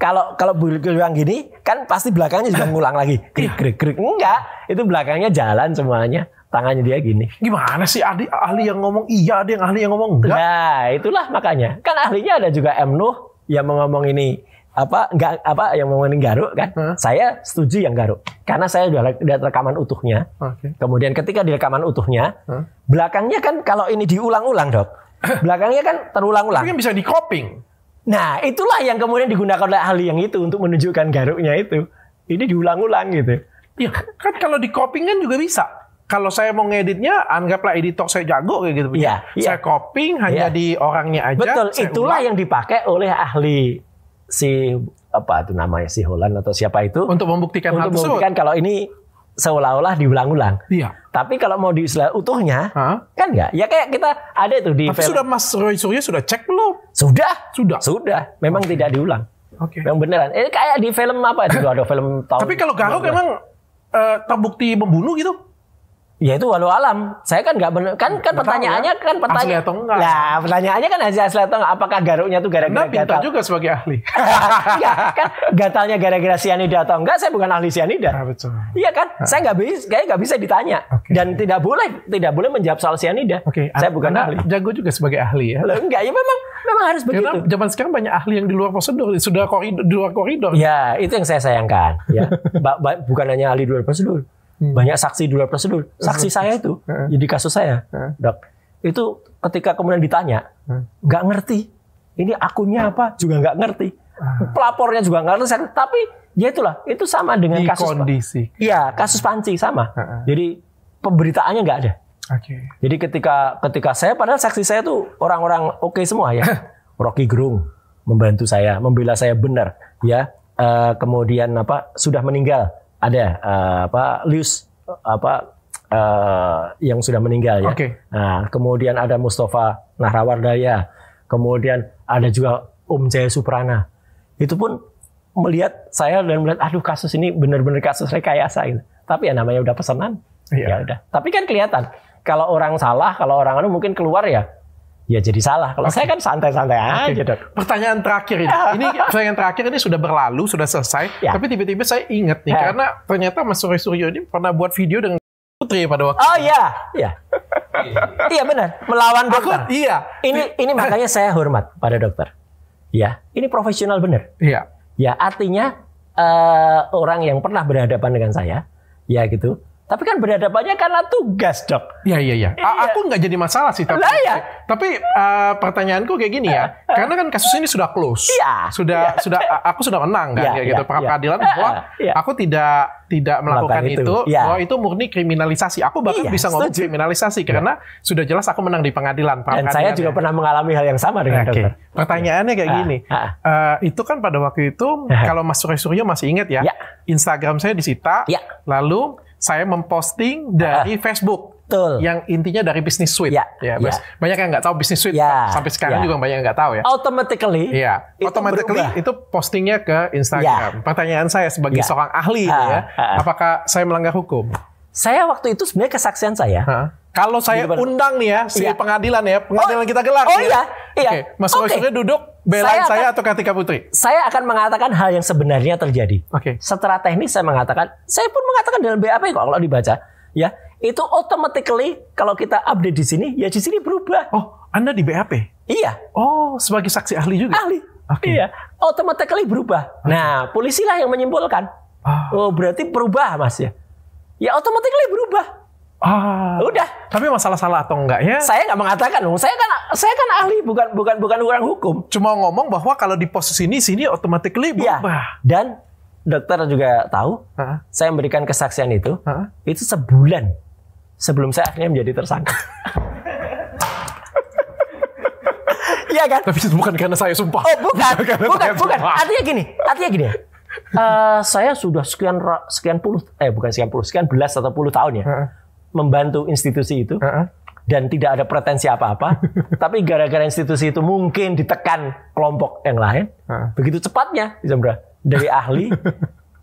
kalau kalau bilang gini kan pasti belakangnya juga ngulang lagi krik krik krik enggak itu belakangnya jalan semuanya tangannya dia gini. Gimana sih ahli ahli yang ngomong iya, ada yang ahli yang ngomong enggak? Nah, itulah makanya. Kan ahlinya ada juga M Nuh yang ngomong ini apa enggak apa yang ngomongin garuk kan? Hmm. Saya setuju yang garuk karena saya sudah lihat rekaman utuhnya. Okay. Kemudian ketika di rekaman utuhnya, hmm. belakangnya kan kalau ini diulang-ulang, Dok. <coughs> belakangnya kan terulang-ulang. kan bisa di coping Nah, itulah yang kemudian digunakan oleh ahli yang itu untuk menunjukkan garuknya itu. Ini diulang-ulang gitu. Ya, kan kalau di kan juga bisa kalau saya mau ngeditnya anggaplah editor saya jago kayak gitu. Iya, iya. saya ya. copying hanya ya. di orangnya aja. Betul, itulah ulang. yang dipakai oleh ahli si apa itu namanya si Holland atau siapa itu untuk membuktikan untuk hal membuktikan kalau ini seolah-olah diulang-ulang. Iya. Tapi kalau mau diulang utuhnya, ha? kan nggak? Ya kayak kita ada itu di. Tapi film. sudah Mas Roy surya sudah cek belum? Sudah. Sudah. Sudah. Memang okay. tidak diulang. Oke. Okay. Yang beneran. Eh kayak di film apa itu ada film tahun. Tapi kalau Garuk emang uh, terbukti membunuh gitu? Ya itu walau alam. Saya kan nggak benar kan kan pertanyaannya ya, kan pertanyaan asli atau enggak. Nah, pertanyaannya kan hasil asli atau enggak. Apakah garuknya itu gara-gara nah, gatal? pintar juga sebagai ahli. Iya <laughs> kan gatalnya gara-gara sianida atau enggak? Saya bukan ahli sianida. Nah, betul. Iya kan? Nah. Saya nggak bisa kayak nggak bisa ditanya okay. dan tidak boleh tidak boleh menjawab soal sianida. Oke. Okay. Saya bukan Anda ahli. Jago juga sebagai ahli ya. Loh, enggak ya memang memang harus begitu. Karena zaman sekarang banyak ahli yang di luar prosedur, sudah koridor, di luar koridor. Ya, itu yang saya sayangkan. Ya, <laughs> bukan hanya ahli di luar prosedur hmm. banyak saksi di luar prosedur. Hmm. Saksi saya itu, hmm. jadi ya kasus saya, hmm. dok, itu ketika kemudian ditanya, hmm. nggak hmm. ngerti. Ini akunnya apa juga nggak ngerti. Hmm. Pelapornya juga nggak ngerti. Tapi ya itulah, itu sama dengan di kasus kondisi. Iya, kasus panci sama. Hmm. hmm. Jadi pemberitaannya nggak ada. Okay. Jadi ketika ketika saya padahal saksi saya tuh orang-orang oke okay semua ya. <laughs> Rocky Gerung membantu saya, membela saya benar ya. Uh, kemudian apa sudah meninggal ada uh, apa Lius apa uh, yang sudah meninggal ya. Okay. Nah, kemudian ada Mustafa Nahrawardaya, kemudian ada juga Om Jaya Suprana. Itu pun melihat saya dan melihat aduh kasus ini benar-benar kasus rekayasa ini. Gitu. Tapi ya namanya udah pesanan. Yeah. Ya udah. Tapi kan kelihatan kalau orang salah, kalau orang anu mungkin keluar ya ya jadi salah. Kalau saya kan santai-santai okay. aja, Dok. Pertanyaan terakhir ini. <laughs> ini pertanyaan terakhir ini sudah berlalu, sudah selesai, ya. tapi tiba-tiba saya ingat nih ya. karena ternyata Mas Suri Suryo ini pernah buat video dengan Putri pada waktu Oh iya, iya. <laughs> iya benar, melawan dokter. Aku, iya. Ini ini nah. makanya saya hormat pada dokter. Ya, ini profesional benar. Iya. Ya, artinya uh, orang yang pernah berhadapan dengan saya, ya gitu tapi kan berhadapannya karena tugas, Dok. Iya, iya, iya. A iya. aku nggak jadi masalah sih, tapi ya. tapi uh, pertanyaanku kayak gini ya. <laughs> karena kan kasus ini sudah close. Iya. Sudah iya. sudah aku sudah menang kan iya, ya, gitu iya, peradilan bahwa bahwa iya. aku tidak tidak melakukan itu, itu ya. bahwa itu murni kriminalisasi. Aku bahkan iya, bisa ngomong setuju. kriminalisasi karena ya. sudah jelas aku menang di pengadilan. Dan saya juga pernah mengalami hal yang sama dengan okay. dokter. Pertanyaannya kayak ah, gini, ah. Uh, itu kan pada waktu itu kalau Mas Surya Suryo masih ingat ya, ya, Instagram saya disita, ya. lalu saya memposting dari uh, Facebook. Betul. Yang intinya dari bisnis suite. Yeah, ya, yeah. Ya. Banyak yang nggak tahu bisnis suite. yeah, sampai sekarang yeah. juga banyak yang nggak tahu ya. Automatically. Iya. itu Automatically berubah. itu postingnya ke Instagram. Yeah. Pertanyaan saya sebagai yeah. seorang ahli, uh, ya, uh, apakah saya melanggar hukum? Saya waktu itu sebenarnya kesaksian saya. Huh? Kalau saya Gimana? undang nih ya si ya. pengadilan ya, pengadilan oh, kita gelar. Oh ya. iya, iya. Oke, Mas okay. duduk belain saya, saya atau Kartika Putri? Saya akan mengatakan hal yang sebenarnya terjadi. Oke. Okay. Secara teknis saya mengatakan, saya pun mengatakan dalam BAP kok kalau dibaca, ya itu automatically kalau kita update di sini, ya di sini berubah. Oh, Anda di BAP? Iya. Oh, sebagai saksi ahli juga? Ahli. Okay. Iya, automatically berubah. Okay. Nah, polisilah yang menyimpulkan. Oh. oh, berarti berubah mas ya? Ya automatically berubah. Ah, udah. Tapi masalah salah atau enggaknya? Saya nggak mengatakan loh. Saya kan saya kan ahli bukan bukan bukan orang hukum. Cuma ngomong bahwa kalau di posisi ini sini otomatis libur. Ya, dan dokter juga tahu. Ha? Saya memberikan kesaksian itu. Ha? Itu sebulan sebelum saya akhirnya menjadi tersangka. <laughs> Iya kan? Tapi itu bukan karena saya sumpah. Oh, bukan. <laughs> bukan, bukan. bukan. Artinya gini, artinya gini. Uh, saya sudah sekian sekian puluh eh bukan sekian puluh, sekian belas atau puluh tahun ya. Uh membantu institusi itu uh -uh. dan tidak ada pretensi apa-apa, <laughs> tapi gara-gara institusi itu mungkin ditekan kelompok yang lain, uh -uh. begitu cepatnya, Zembra, dari <laughs> ahli,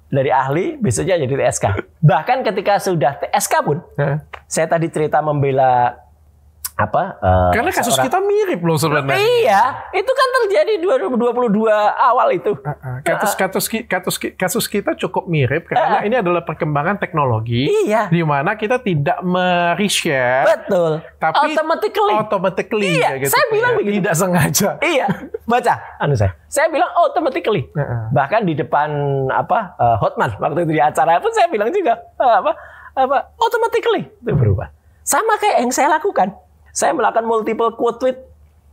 dari ahli biasanya jadi TSK. Bahkan ketika sudah TSK pun, uh -uh. saya tadi cerita membela apa uh, karena kasus seorang, kita mirip loh sebenarnya iya itu kan terjadi 2022 awal itu uh, ah, uh, ah, ah. kasus eh, eh. kasus kasus kasus kita cukup mirip karena uh, ini adalah perkembangan teknologi iya. di mana kita tidak mereshare betul tapi automatically automatically iya, ya, gitu. saya bilang ya. begitu tidak sengaja iya baca anu saya saya bilang automatically uh, uh. bahkan di depan apa uh, Hotman waktu itu di acara pun saya bilang juga uh, apa apa automatically itu berubah sama kayak yang saya lakukan saya melakukan multiple quote tweet.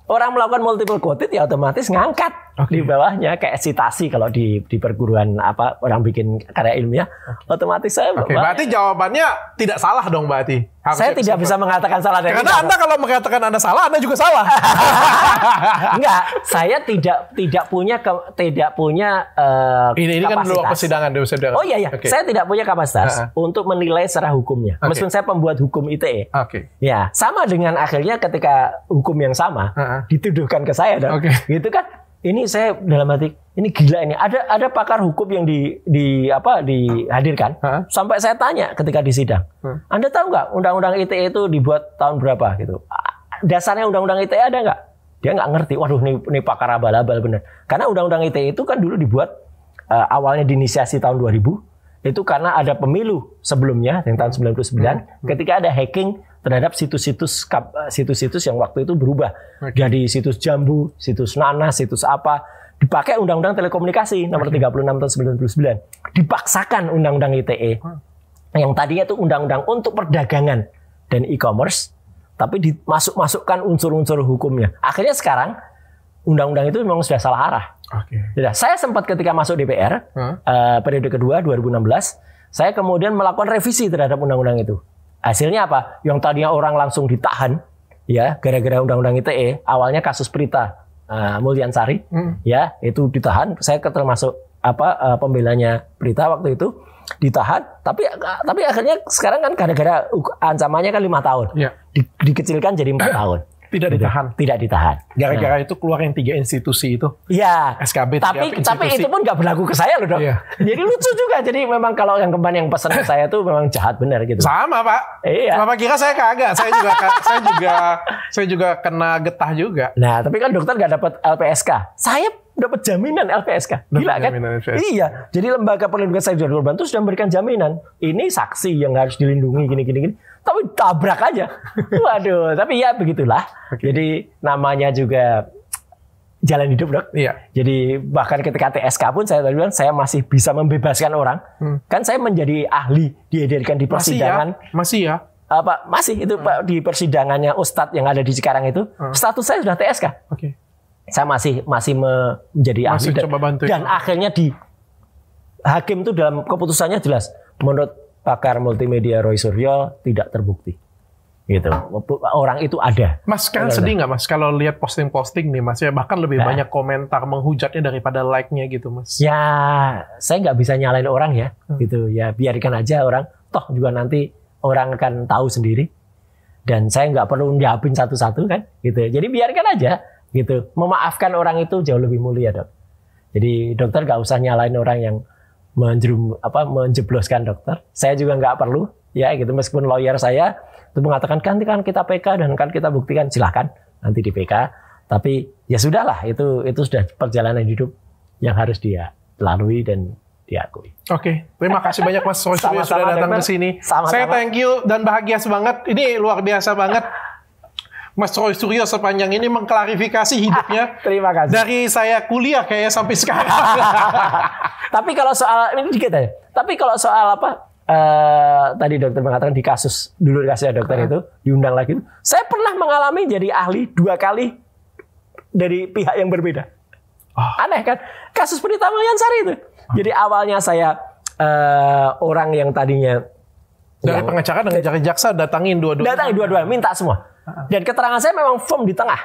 Orang melakukan multiple quote tweet ya otomatis ngangkat. Okay. Di bawahnya kayak citasi kalau di di perguruan apa orang bikin karya ilmiah, okay. otomatis saya Oke, okay. berarti jawabannya tidak salah dong berarti. Harus saya tidak bisa mengatakan salah Karena Anda kalau mengatakan Anda salah, Anda juga salah. <laughs> Enggak, saya tidak tidak punya ke, tidak punya uh, ini, ini kan kapasitas. kan luar persidangan persidangan. Oh iya iya, okay. saya tidak punya kapasitas uh -huh. untuk menilai secara hukumnya. Okay. Meskipun saya pembuat hukum ITE. Oke. Okay. Ya, sama dengan akhirnya ketika hukum yang sama uh -huh. dituduhkan ke saya dong. Okay. Gitu kan ini saya dalam hati ini gila ini ada ada pakar hukum yang di di apa dihadirkan Hah? sampai saya tanya ketika di sidang hmm. Anda tahu nggak undang-undang ITE itu dibuat tahun berapa gitu dasarnya undang-undang ITE ada nggak dia nggak ngerti waduh ini, ini pakar abal-abal bener karena undang-undang ITE itu kan dulu dibuat uh, awalnya diinisiasi tahun 2000 itu karena ada pemilu sebelumnya yang tahun 99 hmm. ketika ada hacking terhadap situs-situs eh, situs-situs yang waktu itu berubah okay. jadi situs jambu, situs nanas situs apa dipakai Undang-Undang Telekomunikasi nomor okay. 36 tahun 1999 dipaksakan Undang-Undang ITE huh. yang tadinya itu Undang-Undang untuk perdagangan dan e-commerce tapi dimasuk-masukkan unsur-unsur hukumnya akhirnya sekarang Undang-Undang itu memang sudah salah arah. Okay. Jadi, saya sempat ketika masuk DPR kedua uh, eh, periode kedua 2016 saya kemudian melakukan revisi terhadap undang-undang itu. Hasilnya apa? Yang tadinya orang langsung ditahan ya gara-gara undang-undang ITE, awalnya kasus Prita uh, eh, Sari, hmm. ya itu ditahan. Saya termasuk apa uh, pembelanya Prita waktu itu ditahan tapi eh, tapi akhirnya sekarang kan gara-gara ancamannya kan lima tahun ya. di, dikecilkan jadi empat <clears throat> tahun tidak ditahan. Tidak ditahan. Gara-gara nah. itu keluar yang tiga institusi itu. Ya, SKB Tapi tapi itu pun nggak berlaku ke saya loh dok. Iya. Jadi lucu juga. Jadi memang kalau yang kemarin yang pesan ke <laughs> saya tuh memang jahat benar gitu. Sama pak. Iya. Bapak kira saya kagak. Saya juga <laughs> saya juga saya juga kena getah juga. Nah tapi kan dokter nggak dapat LPSK. Saya dapat jaminan LPSK. Gila kan? LPSK. Iya. Jadi lembaga perlindungan saya dan korban itu sudah memberikan jaminan. Ini saksi yang harus dilindungi gini gini tapi tabrak aja. <laughs> Waduh, tapi ya begitulah. Okay. Jadi namanya juga jalan hidup dok. Iya. Jadi bahkan ketika TSK pun saya tadi bilang saya masih bisa membebaskan orang. Hmm. Kan saya menjadi ahli dihadirkan di persidangan. Masih ya. Masih ya. Apa masih itu hmm. Pak di persidangannya Ustadz yang ada di sekarang itu hmm. status saya sudah TSK. Oke. Okay. Saya masih masih menjadi ahli dan, dan akhirnya di hakim itu dalam keputusannya jelas menurut pakar multimedia Roy Suryo tidak terbukti gitu orang itu ada mas kan ada. sedih nggak mas kalau lihat posting-posting nih mas ya bahkan lebih nah. banyak komentar menghujatnya daripada like-nya gitu mas ya saya nggak bisa nyalain orang ya hmm. gitu ya biarkan aja orang toh juga nanti orang akan tahu sendiri dan saya nggak perlu nyiapin satu-satu kan gitu jadi biarkan aja gitu memaafkan orang itu jauh lebih mulia dok jadi dokter nggak usah nyalain orang yang menjerum apa menjebloskan dokter. Saya juga nggak perlu ya gitu meskipun lawyer saya itu mengatakan kan kan kita PK dan kan kita buktikan silahkan nanti di PK tapi ya sudahlah itu itu sudah perjalanan hidup yang harus dia lalui dan diakui. Oke, okay. terima kasih banyak Mas Sosuyo sudah datang ke sini. Saya thank you dan bahagia banget. Ini luar biasa banget Mas Roy Suryo sepanjang ini mengklarifikasi hidupnya. Ah, terima kasih. Dari saya kuliah kayak sampai sekarang. <laughs> Tapi kalau soal ini dikit aja. Tapi kalau soal apa Uh, tadi dokter mengatakan di kasus dulu dikasih dokter ah. itu diundang lagi. Saya pernah mengalami jadi ahli dua kali dari pihak yang berbeda. Oh. Aneh kan? Kasus Prita Sari itu. Oh. Jadi awalnya saya uh, orang yang tadinya dari yang, pengacara dengan eh, jaksa datangin dua-dua. Datangin dua-dua, minta semua dan keterangan saya memang firm di tengah.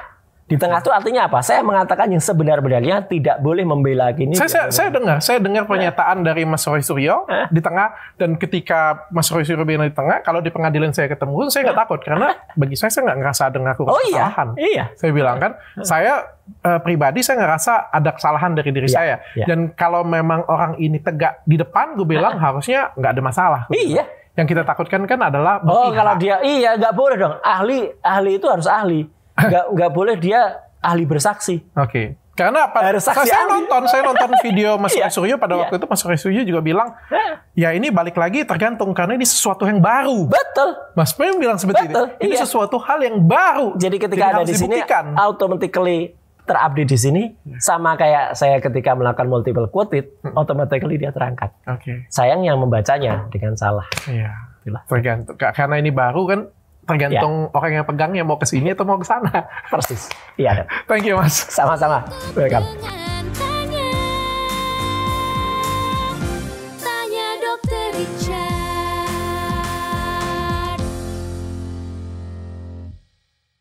Di tengah itu artinya apa? Saya mengatakan yang sebenar-benarnya tidak boleh membela gini. Saya, saya, saya dengar, saya dengar nah. pernyataan ya. dari Mas Roy Suryo di tengah dan ketika Mas Roy Suryo bilang di tengah, kalau di pengadilan saya ketemu, saya nggak takut karena bagi saya saya nggak ngerasa ada ngaku oh, iya? kesalahan. Iya. Saya bilang kan, saya eh, pribadi saya ngerasa ada kesalahan dari diri ya, saya. Ya. Dan kalau memang orang ini tegak di depan, gue bilang harusnya nggak ada masalah. Iya. Bilang yang kita takutkan kan adalah oh, berpihak. oh kalau dia iya nggak boleh dong ahli ahli itu harus ahli <laughs> nggak nggak boleh dia ahli bersaksi oke okay. Karena pada, saya, saya nonton, saya nonton video Mas <laughs> iya. Suryo pada iya. waktu itu Mas Suryo juga bilang, ya ini balik lagi tergantung karena ini sesuatu yang baru. Betul. Mas Pem bilang seperti Betul, ini. Iya. sesuatu hal yang baru. Jadi ketika Jadi ada di sini, automatically terupdate di sini hmm. sama kayak saya ketika melakukan multiple quoted, hmm. automatically dia terangkat. Oke. Okay. Sayang yang membacanya dengan salah. Iya. Tergantung karena ini baru kan tergantung ya. orang yang pegang yang mau ke sini atau mau ke sana. Persis. Iya. Thank you Mas. Sama-sama. Welcome.